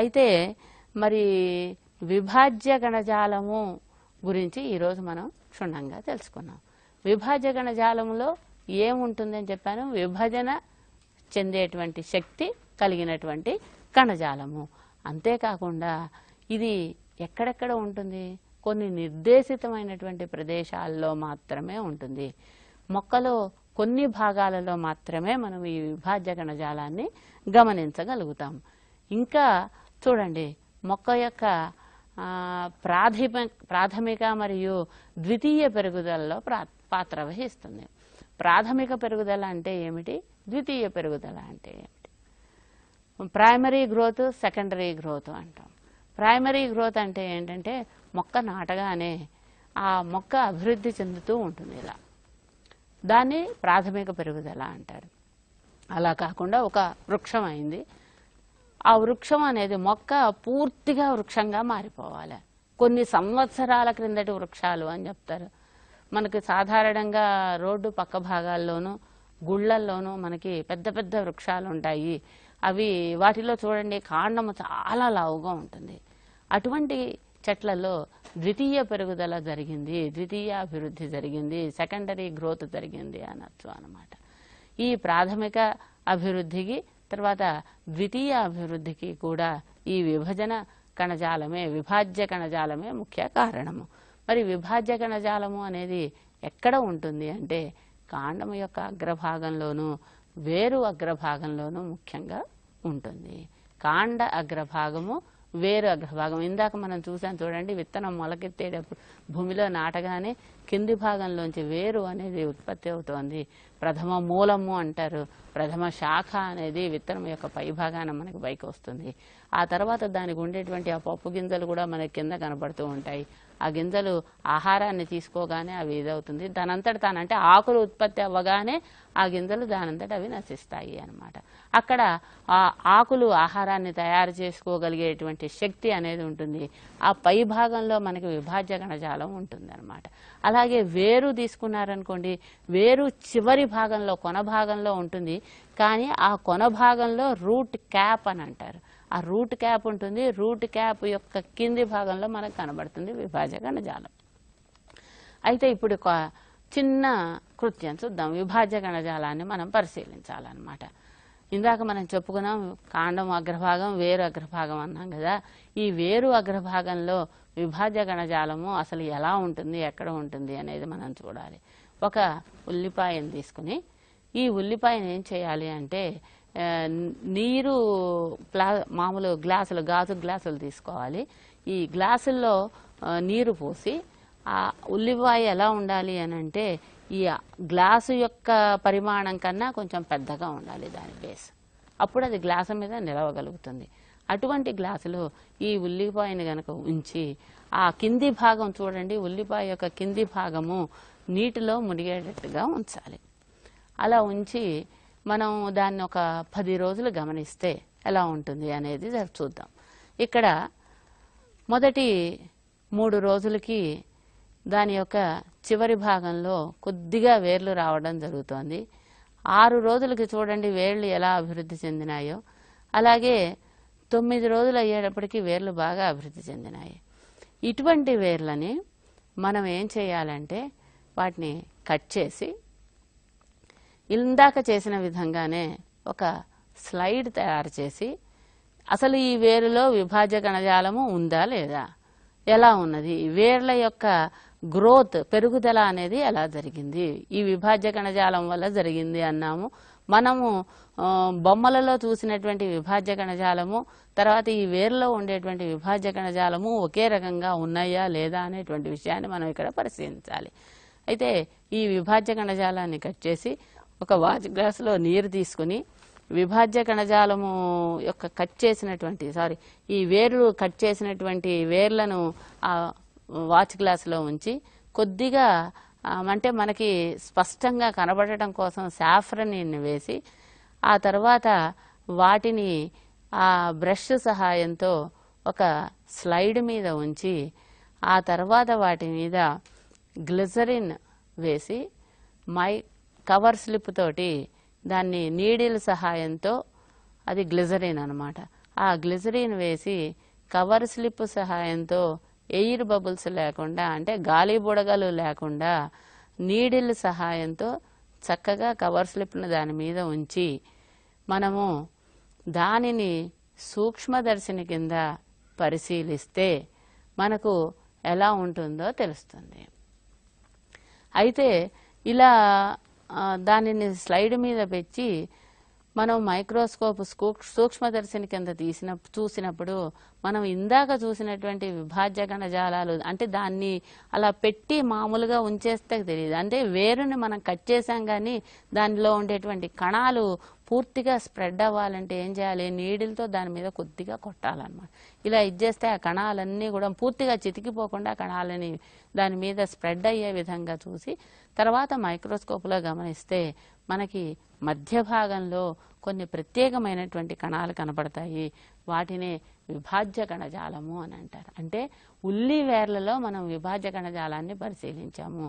అయితే మరి విభాజ్య కణజాలము గురించి ఈరోజు మనం క్షుణ్ణంగా తెలుసుకున్నాం విభాజ్య కణజాలంలో ఏముంటుందని చెప్పాను విభజన చెందేటువంటి శక్తి కలిగినటువంటి కణజాలము అంతేకాకుండా ఇది ఎక్కడెక్కడ ఉంటుంది కొన్ని నిర్దేశితమైనటువంటి ప్రదేశాల్లో మాత్రమే ఉంటుంది మొక్కలో కొన్ని భాగాలలో మాత్రమే మనం ఈ విభాజ్య గణజాలాన్ని గమనించగలుగుతాం ఇంకా చూడండి మొక్క యొక్క ప్రాథమిక ప్రాథమిక మరియు ద్వితీయ పెరుగుదలలో పాత్ర వహిస్తుంది ప్రాథమిక పెరుగుదల అంటే ఏమిటి ద్వితీయ పెరుగుదల అంటే ఏమిటి ప్రైమరీ గ్రోత్ సెకండరీ గ్రోత్ అంటాం ప్రైమరీ గ్రోత్ అంటే ఏంటంటే మొక్క నాటగానే ఆ మొక్క అభివృద్ధి చెందుతూ ఉంటుంది ఇలా దాన్ని ప్రాథమిక పెరుగుదల అంటారు అలా కాకుండా ఒక వృక్షం అయింది ఆ వృక్షం అనేది మొక్క పూర్తిగా వృక్షంగా మారిపోవాలి కొన్ని సంవత్సరాల క్రిందటి వృక్షాలు అని చెప్తారు మనకి సాధారణంగా రోడ్డు పక్క భాగాల్లోనూ గుళ్ళల్లోనూ మనకి పెద్ద పెద్ద వృక్షాలు ఉంటాయి అవి వాటిలో చూడండి కాండము చాలా లావుగా ఉంటుంది అటువంటి చెట్లలో ద్వితీయ పెరుగుదల జరిగింది ద్వితీయ అభివృద్ధి జరిగింది సెకండరీ గ్రోత్ జరిగింది అనొచ్చు అనమాట ఈ ప్రాథమిక అభివృద్ధికి తర్వాత ద్వితీయ అభివృద్ధికి కూడా ఈ విభజన కణజాలమే విభాజ్య కణజాలమే ముఖ్య కారణము మరి విభాజ్య కణజాలము అనేది ఎక్కడ ఉంటుంది అంటే కాండము యొక్క అగ్రభాగంలోనూ వేరు అగ్రభాగంలోనూ ముఖ్యంగా ఉంటుంది కాండ అగ్రభాగము వేరు భాగం ఇందాక మనం చూసాం చూడండి విత్తనం మొలకెత్తేటప్పుడు భూమిలో నాటగానే కింది భాగంలోంచి వేరు అనేది ఉత్పత్తి అవుతోంది ప్రథమ మూలము అంటారు ప్రథమ శాఖ అనేది విత్తనం యొక్క పై భాగాన మనకి పైకి వస్తుంది ఆ తర్వాత దానికి ఉండేటువంటి ఆ పప్పు గింజలు కూడా మనకి కింద కనబడుతూ ఉంటాయి ఆ గింజలు ఆహారాన్ని తీసుకోగానే అవి ఇదవుతుంది దానంతట తానంటే ఆకులు ఉత్పత్తి అవ్వగానే ఆ గింజలు దానంతట అవి నశిస్తాయి అనమాట అక్కడ ఆ ఆకులు ఆహారాన్ని తయారు చేసుకోగలిగేటువంటి శక్తి అనేది ఉంటుంది ఆ పై భాగంలో మనకి విభాజ్య కణజాలం ఉంటుంది అనమాట అలా అలాగే వేరు తీసుకున్నారనుకోండి వేరు చివరి భాగంలో కొన భాగంలో ఉంటుంది కానీ ఆ కొన భాగంలో రూట్ క్యాప్ అని అంటారు ఆ రూట్ క్యాప్ ఉంటుంది రూట్ క్యాప్ యొక్క కింది భాగంలో మనకు కనబడుతుంది విభాజ కణజాలం అయితే ఇప్పుడు చిన్న కృత్యం చూద్దాం విభాజ గణజాలాన్ని మనం పరిశీలించాలన్నమాట ఇందాక మనం చెప్పుకున్నాం కాండం అగ్రభాగం వేరు అగ్రభాగం అన్నాం కదా ఈ వేరు అగ్రభాగంలో విభాజ్య గణజాలము అసలు ఎలా ఉంటుంది ఎక్కడ ఉంటుంది అనేది మనం చూడాలి ఒక ఉల్లిపాయను తీసుకుని ఈ ఉల్లిపాయను ఏం చేయాలి అంటే నీరు ప్లా మామూలు గ్లాసులు గాజు గ్లాసులు తీసుకోవాలి ఈ గ్లాసుల్లో నీరు పోసి ఆ ఉల్లిపాయ ఎలా ఉండాలి అని అంటే ఈ గ్లాసు యొక్క పరిమాణం కన్నా కొంచెం పెద్దగా ఉండాలి దాని బేస్ అప్పుడు అది గ్లాసు మీద నిలవగలుగుతుంది అటువంటి గ్లాసులో ఈ ఉల్లిపాయని గనక ఉంచి ఆ కింది భాగం చూడండి ఉల్లిపాయ యొక్క కింది భాగము నీటిలో మునిగేటట్టుగా ఉంచాలి అలా ఉంచి మనం దాన్ని ఒక పది రోజులు గమనిస్తే ఎలా ఉంటుంది అనేది చూద్దాం ఇక్కడ మొదటి మూడు రోజులకి దాని యొక్క చివరి భాగంలో కొద్దిగా వేర్లు రావడం జరుగుతోంది ఆరు రోజులకి చూడండి వేర్లు ఎలా అభివృద్ధి చెందినాయో అలాగే తొమ్మిది రోజులు అయ్యేటప్పటికి వేర్లు బాగా అభివృద్ధి చెందినాయి ఇటువంటి వేర్లని మనం ఏం చేయాలంటే వాటిని కట్ చేసి ఇందాక చేసిన విధంగానే ఒక స్లైడ్ తయారు చేసి అసలు ఈ వేరులో విభాజ్య కణజాలము ఉందా లేదా ఎలా ఉన్నది వేర్ల యొక్క గ్రోత్ పెరుగుదల అనేది ఎలా జరిగింది ఈ విభాజ్య కణజాలం వల్ల జరిగింది అన్నాము మనము బొమ్మలలో చూసినటువంటి విభాజ్య కణజాలము తర్వాత ఈ వేరులో ఉండేటువంటి విభాజ్య కణజాలము ఒకే రకంగా ఉన్నాయా లేదా అనేటువంటి విషయాన్ని మనం ఇక్కడ పరిశీలించాలి అయితే ఈ విభాజ్య కణజాలాన్ని కట్ చేసి ఒక వాచ్ గ్లాసులో నీరు తీసుకుని విభాజ్య కణజాలము యొక్క కట్ చేసినటువంటి సారీ ఈ వేర్లు కట్ చేసినటువంటి వేర్లను వాచ్ గ్లాసులో ఉంచి కొద్దిగా అంటే మనకి స్పష్టంగా కనబడటం కోసం సాఫ్రన్ని వేసి ఆ తర్వాత వాటిని ఆ బ్రష్ సహాయంతో ఒక స్లైడ్ మీద ఉంచి ఆ తర్వాత వాటి మీద గ్లిజరిన్ వేసి మై కవర్ స్లిప్ తోటి దాన్ని నీడిల్ సహాయంతో అది గ్లిజరిన్ అనమాట ఆ గ్లిజరిన్ వేసి కవర్ స్లిప్ సహాయంతో ఎయిర్ బబుల్స్ లేకుండా అంటే గాలి బుడగలు లేకుండా నీడిల్ సహాయంతో చక్కగా కవర్ స్లిప్ను దాని మీద ఉంచి మనము దానిని సూక్ష్మదర్శిని కింద పరిశీలిస్తే మనకు ఎలా ఉంటుందో తెలుస్తుంది అయితే ఇలా దానిని స్లైడ్ మీద పెట్టి మనం మైక్రోస్కోప్ సూక్ష్మదర్శిని కింద తీసిన చూసినప్పుడు మనం ఇందాక చూసినటువంటి విభాజ్య కణజాలాలు అంటే దాన్ని అలా పెట్టి మామూలుగా ఉంచేస్తే తెలియదు అంటే వేరుని మనం కట్ చేసాం కానీ దానిలో ఉండేటువంటి కణాలు పూర్తిగా స్ప్రెడ్ అవ్వాలంటే ఏం చేయాలి నీడిల్తో దాని మీద కొద్దిగా కొట్టాలన్నమాట ఇలా ఇది చేస్తే ఆ కణాలన్నీ కూడా పూర్తిగా చితికిపోకుండా కణాలని దాని మీద స్ప్రెడ్ అయ్యే విధంగా చూసి తర్వాత మైక్రోస్కోప్లో గమనిస్తే మనకి మధ్య భాగంలో కొన్ని ప్రత్యేకమైనటువంటి కణాలు కనపడతాయి వాటినే విభాజ్య కణజాలము అని అంటారు అంటే ఉల్లి వేర్లలో మనం విభాజ్య కణజాలాన్ని పరిశీలించాము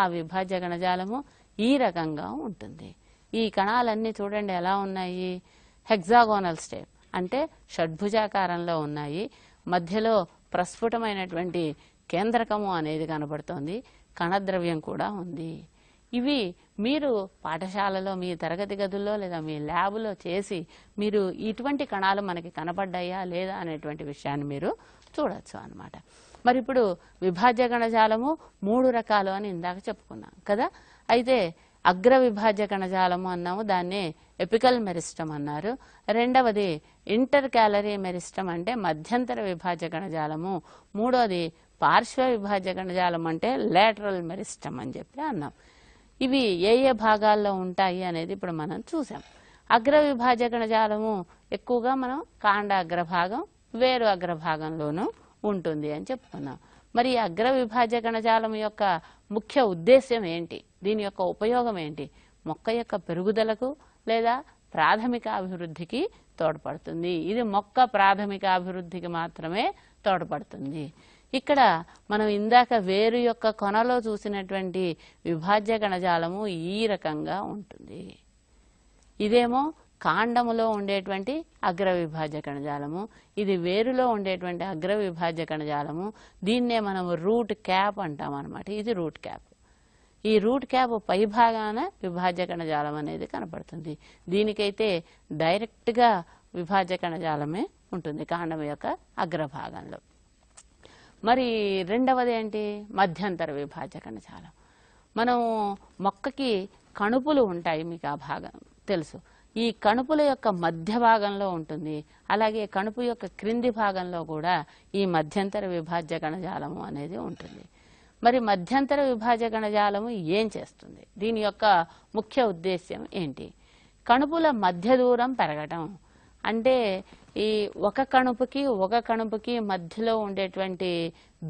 ఆ విభాజ్య కణజాలము ఈ రకంగా ఉంటుంది ఈ కణాలన్నీ చూడండి ఎలా ఉన్నాయి హెగ్జాగోనల్ స్టేప్ అంటే షడ్భుజాకారంలో ఉన్నాయి మధ్యలో ప్రస్ఫుటమైనటువంటి కేంద్రకము అనేది కనబడుతోంది కణద్రవ్యం కూడా ఉంది ఇవి మీరు పాఠశాలలో మీ తరగతి గదుల్లో లేదా మీ ల్యాబ్లో చేసి మీరు ఇటువంటి కణాలు మనకి కనపడ్డాయా లేదా అనేటువంటి విషయాన్ని మీరు చూడొచ్చు అనమాట మరి ఇప్పుడు విభాజ్య కణజాలము మూడు రకాలు అని ఇందాక చెప్పుకున్నాం కదా అయితే అగ్ర విభాజ్య కణజాలము అన్నాము దాన్నే ఎపికల్ మెరిస్టమ్ అన్నారు రెండవది ఇంటర్ క్యాలరీ మెరిస్టమ్ అంటే మధ్యంతర విభాజ్య కణజాలము మూడవది పార్శ్వ విభాజ్య కణజాలం అంటే లేటరల్ మెరిస్టమ్ అని చెప్పి అన్నాం ఇవి ఏ ఏ భాగాల్లో ఉంటాయి అనేది ఇప్పుడు మనం చూసాం అగ్ర విభాజ్య కణజాలము ఎక్కువగా మనం కాండ అగ్రభాగం వేరు అగ్రభాగంలోనూ ఉంటుంది అని చెప్పుకున్నాం మరి అగ్ర విభాజ్య కణజాలం యొక్క ముఖ్య ఉద్దేశ్యం ఏంటి దీని యొక్క ఉపయోగం ఏంటి మొక్క యొక్క పెరుగుదలకు లేదా ప్రాథమిక అభివృద్ధికి తోడ్పడుతుంది ఇది మొక్క ప్రాథమిక అభివృద్ధికి మాత్రమే తోడ్పడుతుంది ఇక్కడ మనం ఇందాక వేరు యొక్క కొనలో చూసినటువంటి విభాజ్య కణజాలము ఈ రకంగా ఉంటుంది ఇదేమో కాండములో ఉండేటువంటి అగ్ర విభాజ్య కణజాలము ఇది వేరులో ఉండేటువంటి అగ్ర విభాజ్య కణజాలము దీన్నే మనం రూట్ క్యాప్ అంటాం అనమాట ఇది రూట్ క్యాప్ ఈ రూట్ క్యాప్ పైభాగాన విభాజ్య కణజాలం అనేది కనపడుతుంది దీనికైతే డైరెక్ట్గా విభాజ్య కణజాలమే ఉంటుంది కాండం యొక్క అగ్రభాగంలో మరి రెండవది ఏంటి మధ్యంతర విభాజ కణజాలం మనం మొక్కకి కణుపులు ఉంటాయి మీకు ఆ భాగం తెలుసు ఈ కణుపుల యొక్క మధ్య భాగంలో ఉంటుంది అలాగే కణుపు యొక్క క్రింది భాగంలో కూడా ఈ మధ్యంతర విభాజ్య కణజాలము అనేది ఉంటుంది మరి మధ్యంతర విభాజ కణజాలము ఏం చేస్తుంది దీని యొక్క ముఖ్య ఉద్దేశ్యం ఏంటి కణుపుల మధ్య దూరం పెరగటం అంటే ఈ ఒక కణుపుకి ఒక కణుపుకి మధ్యలో ఉండేటువంటి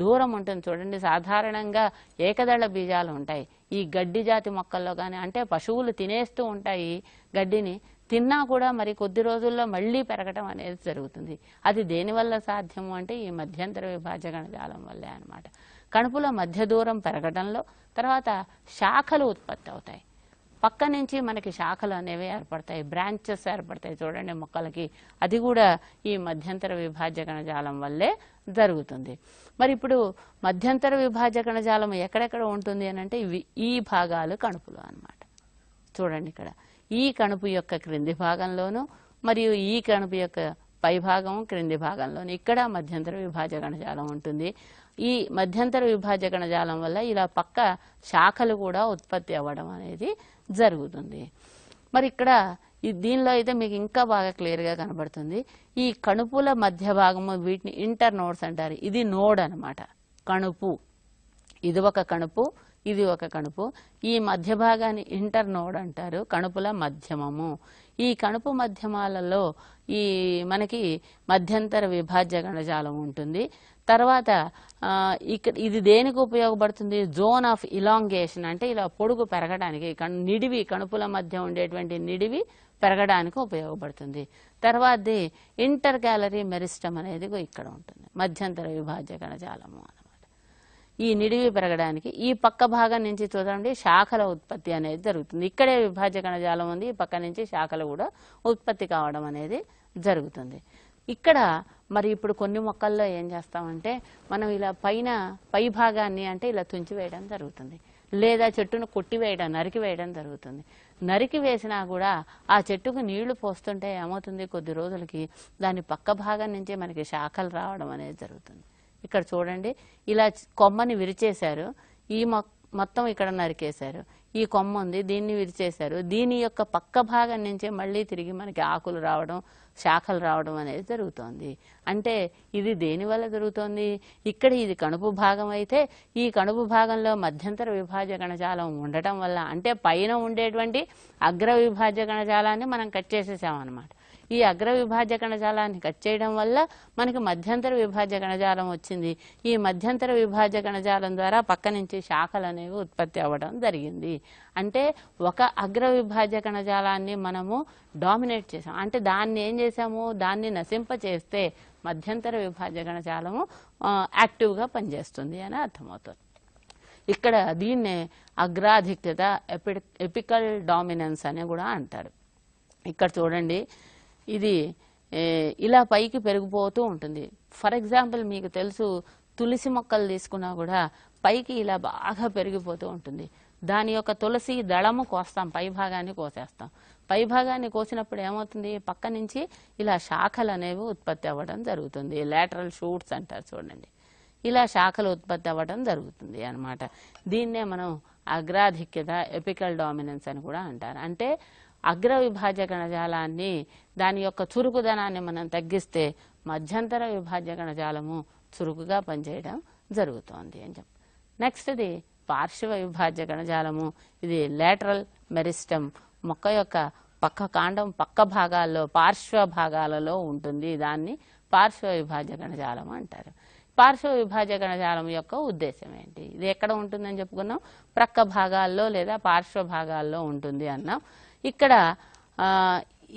దూరం ఉంటుంది చూడండి సాధారణంగా ఏకదళ బీజాలు ఉంటాయి ఈ గడ్డి జాతి మొక్కల్లో కానీ అంటే పశువులు తినేస్తూ ఉంటాయి గడ్డిని తిన్నా కూడా మరి కొద్ది రోజుల్లో మళ్ళీ పెరగటం అనేది జరుగుతుంది అది దేనివల్ల సాధ్యము అంటే ఈ మధ్యంతర విభాజ కణజాలం వల్లే అనమాట కణుపుల మధ్య దూరం పెరగడంలో తర్వాత శాఖలు ఉత్పత్తి అవుతాయి పక్క నుంచి మనకి శాఖలు అనేవి ఏర్పడతాయి బ్రాంచెస్ ఏర్పడతాయి చూడండి మొక్కలకి అది కూడా ఈ మధ్యంతర విభాజ్య కణజాలం వల్లే జరుగుతుంది మరి ఇప్పుడు మధ్యంతర విభాజ్య కణజాలం ఎక్కడెక్కడ ఉంటుంది అని అంటే ఇవి ఈ భాగాలు కణుపులు అనమాట చూడండి ఇక్కడ ఈ కణుపు యొక్క క్రింది భాగంలోను మరియు ఈ కణుపు యొక్క పై భాగం క్రింది భాగంలోను ఇక్కడ మధ్యంతర విభాజ కణజాలం ఉంటుంది ఈ మధ్యంతర విభాజ కణజాలం వల్ల ఇలా పక్క శాఖలు కూడా ఉత్పత్తి అవ్వడం అనేది జరుగుతుంది మరి ఇక్కడ దీనిలో అయితే మీకు ఇంకా బాగా క్లియర్గా కనబడుతుంది ఈ కణుపుల మధ్య భాగము వీటిని ఇంటర్ నోడ్స్ అంటారు ఇది నోడ్ అనమాట కణుపు ఇది ఒక కణుపు ఇది ఒక కణుపు ఈ మధ్య భాగాన్ని ఇంటర్ నోడ్ అంటారు కణుపుల మధ్యమము ఈ కణుపు మధ్యమాలలో ఈ మనకి మధ్యంతర విభాజ్య కణజాలం ఉంటుంది తర్వాత ఇక్కడ ఇది దేనికి ఉపయోగపడుతుంది జోన్ ఆఫ్ ఇలాంగేషన్ అంటే ఇలా పొడుగు పెరగడానికి నిడివి కణుపుల మధ్య ఉండేటువంటి నిడివి పెరగడానికి ఉపయోగపడుతుంది తర్వాతది ఇంటర్ గ్యాలరీ మెరిస్టమ్ అనేది ఇక్కడ ఉంటుంది మధ్యంతర విభాజ్య కణజాలము అనమాట ఈ నిడివి పెరగడానికి ఈ పక్క భాగం నుంచి చూడండి శాఖల ఉత్పత్తి అనేది జరుగుతుంది ఇక్కడే విభాజ్య కణజాలం ఉంది ఈ పక్క నుంచి శాఖలు కూడా ఉత్పత్తి కావడం అనేది జరుగుతుంది ఇక్కడ మరి ఇప్పుడు కొన్ని మొక్కల్లో ఏం చేస్తామంటే మనం ఇలా పైన పై భాగాన్ని అంటే ఇలా తుంచి వేయడం జరుగుతుంది లేదా చెట్టును కొట్టివేయడం నరికి వేయడం జరుగుతుంది నరికి వేసినా కూడా ఆ చెట్టుకు నీళ్లు పోస్తుంటే ఏమవుతుంది కొద్ది రోజులకి దాని పక్క భాగం నుంచి మనకి శాఖలు రావడం అనేది జరుగుతుంది ఇక్కడ చూడండి ఇలా కొమ్మని విరిచేశారు ఈ మొత్తం ఇక్కడ నరికేశారు ఈ కొమ్మ ఉంది దీన్ని విరిచేశారు దీని యొక్క పక్క భాగం నుంచే మళ్ళీ తిరిగి మనకి ఆకులు రావడం శాఖలు రావడం అనేది జరుగుతోంది అంటే ఇది దేనివల్ల జరుగుతోంది ఇక్కడ ఇది కణుపు భాగం అయితే ఈ కణుపు భాగంలో మధ్యంతర విభాజ్య కణజాలం ఉండటం వల్ల అంటే పైన ఉండేటువంటి అగ్ర విభాజ్య కణజాలాన్ని మనం కట్ చేసేసామన్నమాట ఈ అగ్ర విభాజ కణజాలాన్ని కట్ చేయడం వల్ల మనకి మధ్యంతర విభాజ కణజాలం వచ్చింది ఈ మధ్యంతర విభాజ కణజాలం ద్వారా పక్క నుంచి శాఖలు అనేవి ఉత్పత్తి అవ్వడం జరిగింది అంటే ఒక అగ్ర విభాజ కణజాలాన్ని మనము డామినేట్ చేసాం అంటే దాన్ని ఏం చేసాము దాన్ని నశింప చేస్తే మధ్యంతర విభాజ కణజాలము యాక్టివ్గా పనిచేస్తుంది అని అర్థమవుతుంది ఇక్కడ దీన్నే అగ్రాధిక్యత ఎపి ఎపికల్ డామినెన్స్ అని కూడా అంటారు ఇక్కడ చూడండి ఇది ఇలా పైకి పెరిగిపోతూ ఉంటుంది ఫర్ ఎగ్జాంపుల్ మీకు తెలుసు తులసి మొక్కలు తీసుకున్నా కూడా పైకి ఇలా బాగా పెరిగిపోతూ ఉంటుంది దాని యొక్క తులసి దళము కోస్తాం పై భాగాన్ని కోసేస్తాం పై భాగాన్ని కోసినప్పుడు ఏమవుతుంది పక్క నుంచి ఇలా శాఖలు అనేవి ఉత్పత్తి అవ్వడం జరుగుతుంది లేటరల్ షూట్స్ అంటారు చూడండి ఇలా శాఖలు ఉత్పత్తి అవ్వడం జరుగుతుంది అనమాట దీన్నే మనం అగ్రాధిక్యత ఎపికల్ డామినెన్స్ అని కూడా అంటారు అంటే అగ్ర విభాజ్య కణజాలాన్ని దాని యొక్క చురుకుదనాన్ని మనం తగ్గిస్తే మధ్యంతర విభాజ్య కణజాలము చురుకుగా పనిచేయడం జరుగుతోంది అని చెప్పి నెక్స్ట్ ఇది పార్శ్వ విభాజ్య కణజాలము ఇది లేటరల్ మెరిస్టమ్ మొక్క యొక్క పక్క కాండం పక్క భాగాల్లో పార్శ్వ భాగాలలో ఉంటుంది దాన్ని పార్శ్వ విభాజ్య కణజాలం అంటారు పార్శ్వ విభాజ్య కణజాలం యొక్క ఉద్దేశం ఏంటి ఇది ఎక్కడ ఉంటుందని చెప్పుకున్నాం ప్రక్క భాగాల్లో లేదా పార్శ్వ భాగాల్లో ఉంటుంది అన్నాం ఇక్కడ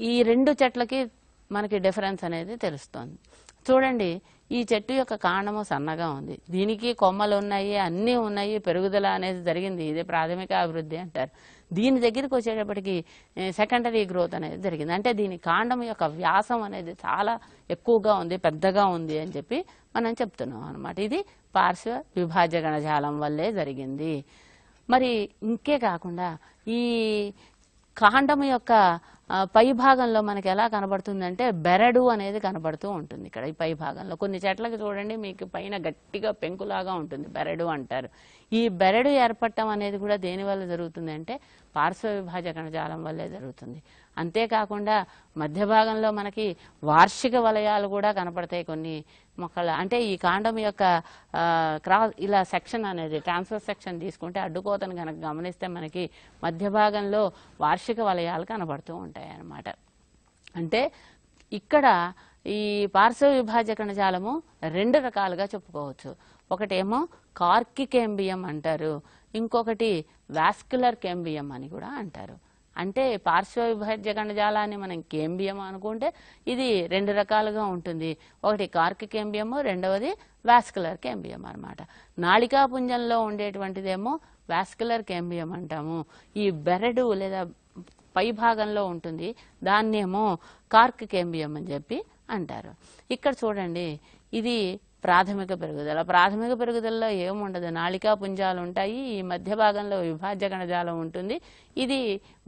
ఈ రెండు చెట్లకి మనకి డిఫరెన్స్ అనేది తెలుస్తోంది చూడండి ఈ చెట్టు యొక్క కాండము సన్నగా ఉంది దీనికి కొమ్మలు ఉన్నాయి అన్నీ ఉన్నాయి పెరుగుదల అనేది జరిగింది ఇది ప్రాథమిక అభివృద్ధి అంటారు దీని దగ్గరికి వచ్చేటప్పటికి సెకండరీ గ్రోత్ అనేది జరిగింది అంటే దీని కాండం యొక్క వ్యాసం అనేది చాలా ఎక్కువగా ఉంది పెద్దగా ఉంది అని చెప్పి మనం చెప్తున్నాం అనమాట ఇది పార్శ్వ విభాజ్య గణజాలం వల్లే జరిగింది మరి ఇంకే కాకుండా ఈ కాండం యొక్క పై భాగంలో మనకి ఎలా కనబడుతుందంటే బెరడు అనేది కనబడుతూ ఉంటుంది ఇక్కడ ఈ పై భాగంలో కొన్ని చెట్లకు చూడండి మీకు పైన గట్టిగా పెంకులాగా ఉంటుంది బెరడు అంటారు ఈ బెరడు ఏర్పడటం అనేది కూడా దేని వల్ల జరుగుతుంది అంటే పార్శ్వ విభాజ కణజాలం వల్లే జరుగుతుంది అంతేకాకుండా మధ్య భాగంలో మనకి వార్షిక వలయాలు కూడా కనపడతాయి కొన్ని మొక్కలు అంటే ఈ కాండం యొక్క క్రాస్ ఇలా సెక్షన్ అనేది ట్రాన్స్ఫర్ సెక్షన్ తీసుకుంటే అడ్డుకోతను కనుక గమనిస్తే మనకి మధ్య భాగంలో వార్షిక వలయాలు కనబడుతూ ఉంటాయి అన్నమాట అంటే ఇక్కడ ఈ పార్శ్వ విభాజ కణజాలము రెండు రకాలుగా చెప్పుకోవచ్చు ఒకటేమో కేంబియం అంటారు ఇంకొకటి వాస్క్యులర్ కెంబియం అని కూడా అంటారు అంటే పార్శ్వ విభజ్య కణజాలాన్ని మనం కేంబియం అనుకుంటే ఇది రెండు రకాలుగా ఉంటుంది ఒకటి కార్క్ కేంబియము రెండవది వాస్కులర్ కేంబియం అనమాట నాళికా పుంజంలో ఉండేటువంటిదేమో వాస్కులర్ కేంబియం అంటాము ఈ బెరడు లేదా పై భాగంలో ఉంటుంది దాన్నేమో కార్క్ కేంబియం అని చెప్పి అంటారు ఇక్కడ చూడండి ఇది ప్రాథమిక పెరుగుదల ప్రాథమిక పెరుగుదలలో ఏముండదు నాళికా పుంజాలు ఉంటాయి ఈ మధ్య భాగంలో విభాజ్య కణజాలం ఉంటుంది ఇది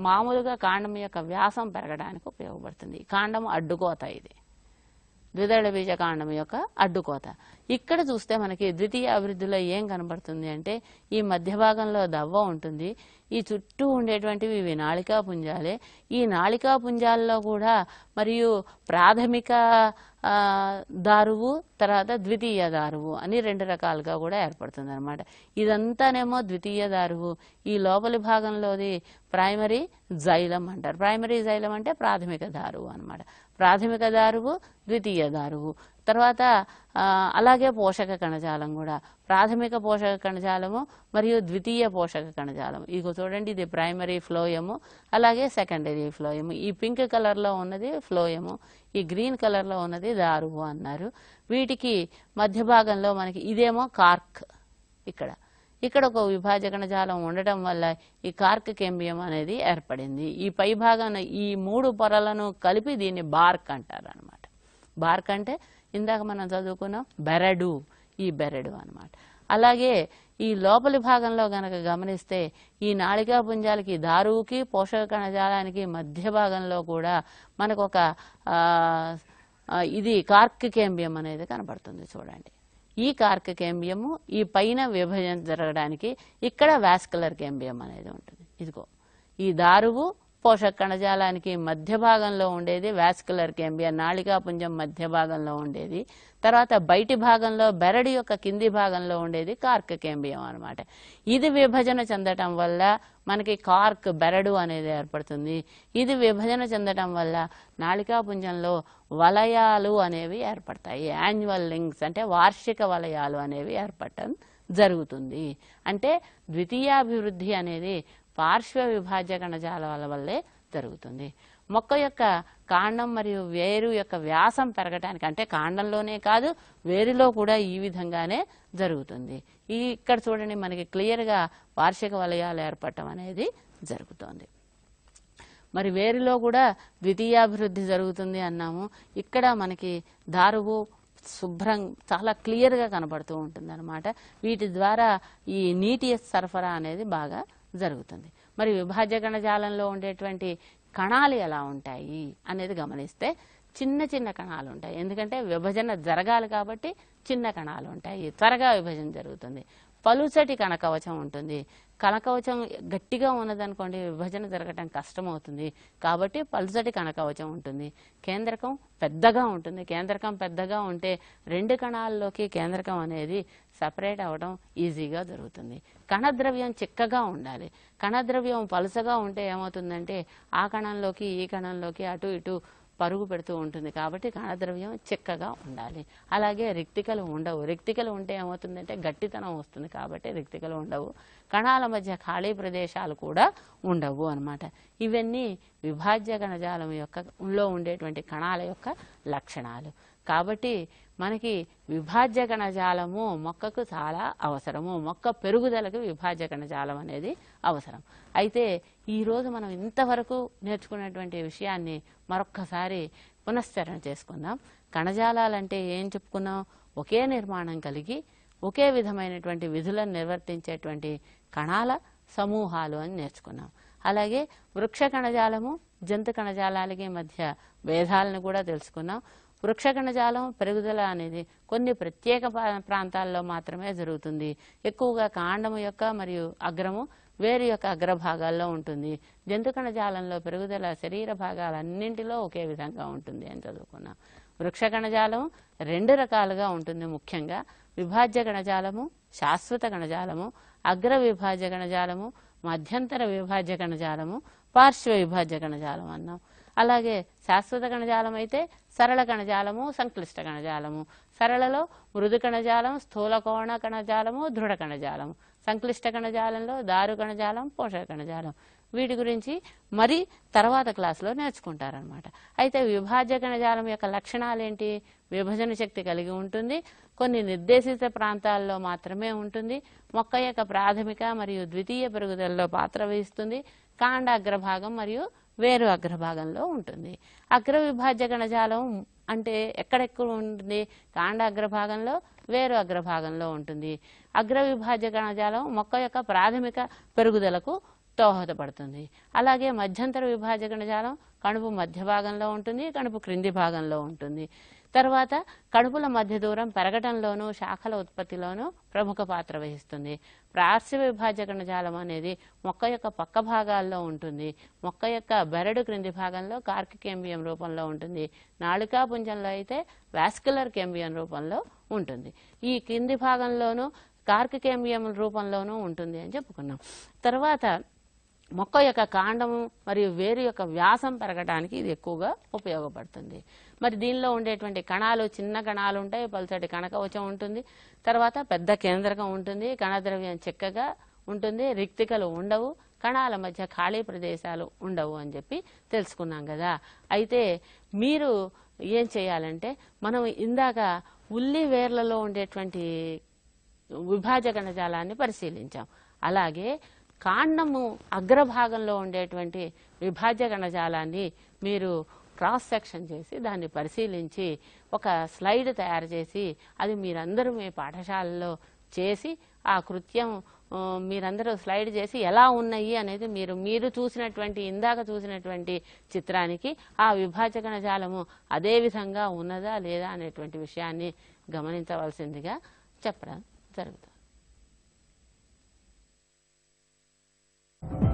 మామూలుగా కాండం యొక్క వ్యాసం పెరగడానికి ఉపయోగపడుతుంది కాండం అడ్డుకోత ఇది ద్విదళ బీజ కాండం యొక్క అడ్డుకోత ఇక్కడ చూస్తే మనకి ద్వితీయ అభివృద్ధిలో ఏం కనబడుతుంది అంటే ఈ మధ్య భాగంలో దవ్వ ఉంటుంది ఈ చుట్టూ ఉండేటువంటివి ఇవి నాళికా పుంజాలే ఈ నాళికా పుంజాల్లో కూడా మరియు ప్రాథమిక దారువు తర్వాత ద్వితీయ దారువు అని రెండు రకాలుగా కూడా ఏర్పడుతుంది అనమాట ఇదంతానేమో ద్వితీయ దారువు ఈ లోపలి భాగంలోది ప్రైమరీ జైలం అంటారు ప్రైమరీ జైలం అంటే ప్రాథమిక దారువు అనమాట ప్రాథమిక దారువు ద్వితీయ దారువు తర్వాత అలాగే పోషక కణజాలం కూడా ప్రాథమిక పోషక కణజాలము మరియు ద్వితీయ పోషక కణజాలం ఇదిగో చూడండి ఇది ప్రైమరీ ఫ్లోయము అలాగే సెకండరీ ఫ్లోయము ఈ పింక్ కలర్లో ఉన్నది ఫ్లోయము ఈ గ్రీన్ కలర్లో ఉన్నది దారువు అన్నారు వీటికి మధ్య భాగంలో మనకి ఇదేమో కార్క్ ఇక్కడ ఇక్కడ ఒక విభాజకణ జాలం ఉండటం వల్ల ఈ కార్క్ కెంబియం అనేది ఏర్పడింది ఈ పై భాగాన్ని ఈ మూడు పొరలను కలిపి దీన్ని బార్క్ అంటారు అనమాట బార్క్ అంటే ఇందాక మనం చదువుకున్నాం బెరడు ఈ బెరడు అనమాట అలాగే ఈ లోపలి భాగంలో గనక గమనిస్తే ఈ నాళికా పుంజాలకి దారువుకి పోషక కణజాలానికి మధ్య భాగంలో కూడా మనకు ఒక ఇది కార్క్ కేంబియం అనేది కనబడుతుంది చూడండి ఈ కార్క్ కేంబియము ఈ పైన విభజన జరగడానికి ఇక్కడ వాస్కులర్ కేంబియం అనేది ఉంటుంది ఇదిగో ఈ దారువు పోషక కణజాలానికి మధ్య భాగంలో ఉండేది వాస్కులర్ కేంబియా నాళికాపుంజం మధ్య భాగంలో ఉండేది తర్వాత బయటి భాగంలో బెరడు యొక్క కింది భాగంలో ఉండేది కార్క్ కేంబియం అనమాట ఇది విభజన చెందటం వల్ల మనకి కార్క్ బెరడు అనేది ఏర్పడుతుంది ఇది విభజన చెందటం వల్ల నాళికాపుంజంలో వలయాలు అనేవి ఏర్పడతాయి యాన్యువల్ లింక్స్ అంటే వార్షిక వలయాలు అనేవి ఏర్పడటం జరుగుతుంది అంటే ద్వితీయాభివృద్ధి అనేది పార్శ్వ విభాజ్య కణజాలాల వల్లే జరుగుతుంది మొక్క యొక్క కాండం మరియు వేరు యొక్క వ్యాసం పెరగటానికి అంటే కాండంలోనే కాదు వేరులో కూడా ఈ విధంగానే జరుగుతుంది ఈ ఇక్కడ చూడండి మనకి క్లియర్గా వార్షిక వలయాలు ఏర్పడటం అనేది జరుగుతోంది మరి వేరులో కూడా ద్వితీయాభివృద్ధి జరుగుతుంది అన్నాము ఇక్కడ మనకి దారువు శుభ్రం చాలా క్లియర్గా కనబడుతూ ఉంటుంది అనమాట వీటి ద్వారా ఈ నీటి సరఫరా అనేది బాగా జరుగుతుంది మరి విభాజ్య కణజాలంలో ఉండేటువంటి కణాలు ఎలా ఉంటాయి అనేది గమనిస్తే చిన్న చిన్న కణాలు ఉంటాయి ఎందుకంటే విభజన జరగాలి కాబట్టి చిన్న కణాలు ఉంటాయి త్వరగా విభజన జరుగుతుంది పలుచటి కనకవచం ఉంటుంది కనకవచం గట్టిగా ఉన్నదనుకోండి విభజన జరగటం కష్టమవుతుంది కాబట్టి పలుచటి కనకవచం ఉంటుంది కేంద్రకం పెద్దగా ఉంటుంది కేంద్రకం పెద్దగా ఉంటే రెండు కణాల్లోకి కేంద్రకం అనేది సపరేట్ అవడం ఈజీగా జరుగుతుంది కణద్రవ్యం చిక్కగా ఉండాలి కణద్రవ్యం పలుసగా ఉంటే ఏమవుతుందంటే ఆ కణంలోకి ఈ కణంలోకి అటు ఇటు పరుగు పెడుతూ ఉంటుంది కాబట్టి కణద్రవ్యం చిక్కగా ఉండాలి అలాగే రిక్తికలు ఉండవు రిక్తికలు ఉంటే ఏమవుతుందంటే గట్టితనం వస్తుంది కాబట్టి రిక్తికలు ఉండవు కణాల మధ్య ఖాళీ ప్రదేశాలు కూడా ఉండవు అనమాట ఇవన్నీ విభాజ్య కణజాలం యొక్క ఉండేటువంటి కణాల యొక్క లక్షణాలు కాబట్టి మనకి విభాజ్య కణజాలము మొక్కకు చాలా అవసరము మొక్క పెరుగుదలకు విభాజ్య కణజాలం అనేది అవసరం అయితే ఈరోజు మనం ఇంతవరకు నేర్చుకున్నటువంటి విషయాన్ని మరొక్కసారి పునశ్చరణ చేసుకుందాం కణజాలాలంటే ఏం చెప్పుకున్నాం ఒకే నిర్మాణం కలిగి ఒకే విధమైనటువంటి విధులను నిర్వర్తించేటువంటి కణాల సమూహాలు అని నేర్చుకున్నాం అలాగే వృక్ష కణజాలము జంతు కణజాలాలకి మధ్య భేదాలను కూడా తెలుసుకున్నాం వృక్ష కణజాలం పెరుగుదల అనేది కొన్ని ప్రత్యేక ప్రాంతాల్లో మాత్రమే జరుగుతుంది ఎక్కువగా కాండము యొక్క మరియు అగ్రము వేరు యొక్క అగ్రభాగాల్లో ఉంటుంది జంతు కణజాలంలో పెరుగుదల శరీర భాగాలన్నింటిలో ఒకే విధంగా ఉంటుంది అని చదువుకున్నాం వృక్ష కణజాలం రెండు రకాలుగా ఉంటుంది ముఖ్యంగా విభాజ్య కణజాలము శాశ్వత కణజాలము అగ్ర విభాజ్య గణజాలము మధ్యంతర విభాజ్య కణజాలము పార్శ్వ విభాజ్య గణజాలం అన్నాం అలాగే శాశ్వత కణజాలం అయితే సరళ కణజాలము సంక్లిష్ట కణజాలము సరళలో మృదు కణజాలం స్థూల కోణ కణజాలము దృఢ కణజాలము సంక్లిష్ట కణజాలంలో దారు కణజాలం పోషక కణజాలం వీటి గురించి మరి తర్వాత క్లాసులో నేర్చుకుంటారనమాట అయితే విభాజ్య కణజాలం యొక్క లక్షణాలు ఏంటి విభజన శక్తి కలిగి ఉంటుంది కొన్ని నిర్దేశిత ప్రాంతాల్లో మాత్రమే ఉంటుంది మొక్క యొక్క ప్రాథమిక మరియు ద్వితీయ పెరుగుదలలో పాత్ర వహిస్తుంది కాండ అగ్రభాగం మరియు వేరు అగ్రభాగంలో ఉంటుంది అగ్ర విభాజ్య కణజాలం అంటే ఎక్కడెక్కడ ఉంటుంది కాండ అగ్రభాగంలో వేరు అగ్రభాగంలో ఉంటుంది అగ్ర విభాజ్య కణజాలం మొక్క యొక్క ప్రాథమిక పెరుగుదలకు దోహదపడుతుంది అలాగే మధ్యంతర విభాజ్య కణజాలం కణుపు మధ్య భాగంలో ఉంటుంది కణుపు క్రింది భాగంలో ఉంటుంది తర్వాత కణుపుల మధ్య దూరం పెరగటంలోనూ శాఖల ఉత్పత్తిలోనూ ప్రముఖ పాత్ర వహిస్తుంది ప్రార్శ్వ విభాజ కణజాలం అనేది మొక్క యొక్క పక్క భాగాల్లో ఉంటుంది మొక్క యొక్క బెరడు క్రింది భాగంలో కార్కికేంబియం రూపంలో ఉంటుంది నాళికా పుంజంలో అయితే వాస్కులర్ కేంబియం రూపంలో ఉంటుంది ఈ క్రింది భాగంలోనూ కార్కికేంబియం రూపంలోనూ ఉంటుంది అని చెప్పుకున్నాం తర్వాత మొక్క యొక్క కాండము మరియు వేరు యొక్క వ్యాసం పెరగడానికి ఇది ఎక్కువగా ఉపయోగపడుతుంది మరి దీనిలో ఉండేటువంటి కణాలు చిన్న కణాలు ఉంటాయి పలుచటి కణకవచం ఉంటుంది తర్వాత పెద్ద కేంద్రకం ఉంటుంది కణద్రవ్యం చెక్కగా ఉంటుంది రిక్తికలు ఉండవు కణాల మధ్య ఖాళీ ప్రదేశాలు ఉండవు అని చెప్పి తెలుసుకున్నాం కదా అయితే మీరు ఏం చేయాలంటే మనం ఇందాక ఉల్లి వేర్లలో ఉండేటువంటి విభాజ కణజాలాన్ని పరిశీలించాం అలాగే కాండము అగ్రభాగంలో ఉండేటువంటి విభాజ కణజాలాన్ని మీరు క్రాస్ సెక్షన్ చేసి దాన్ని పరిశీలించి ఒక స్లైడ్ తయారు చేసి అది మీరందరూ మీ పాఠశాలలో చేసి ఆ కృత్యం మీరందరూ స్లైడ్ చేసి ఎలా ఉన్నాయి అనేది మీరు మీరు చూసినటువంటి ఇందాక చూసినటువంటి చిత్రానికి ఆ విభాజక జాలము అదే విధంగా ఉన్నదా లేదా అనేటువంటి విషయాన్ని గమనించవలసిందిగా చెప్పడం జరుగుతుంది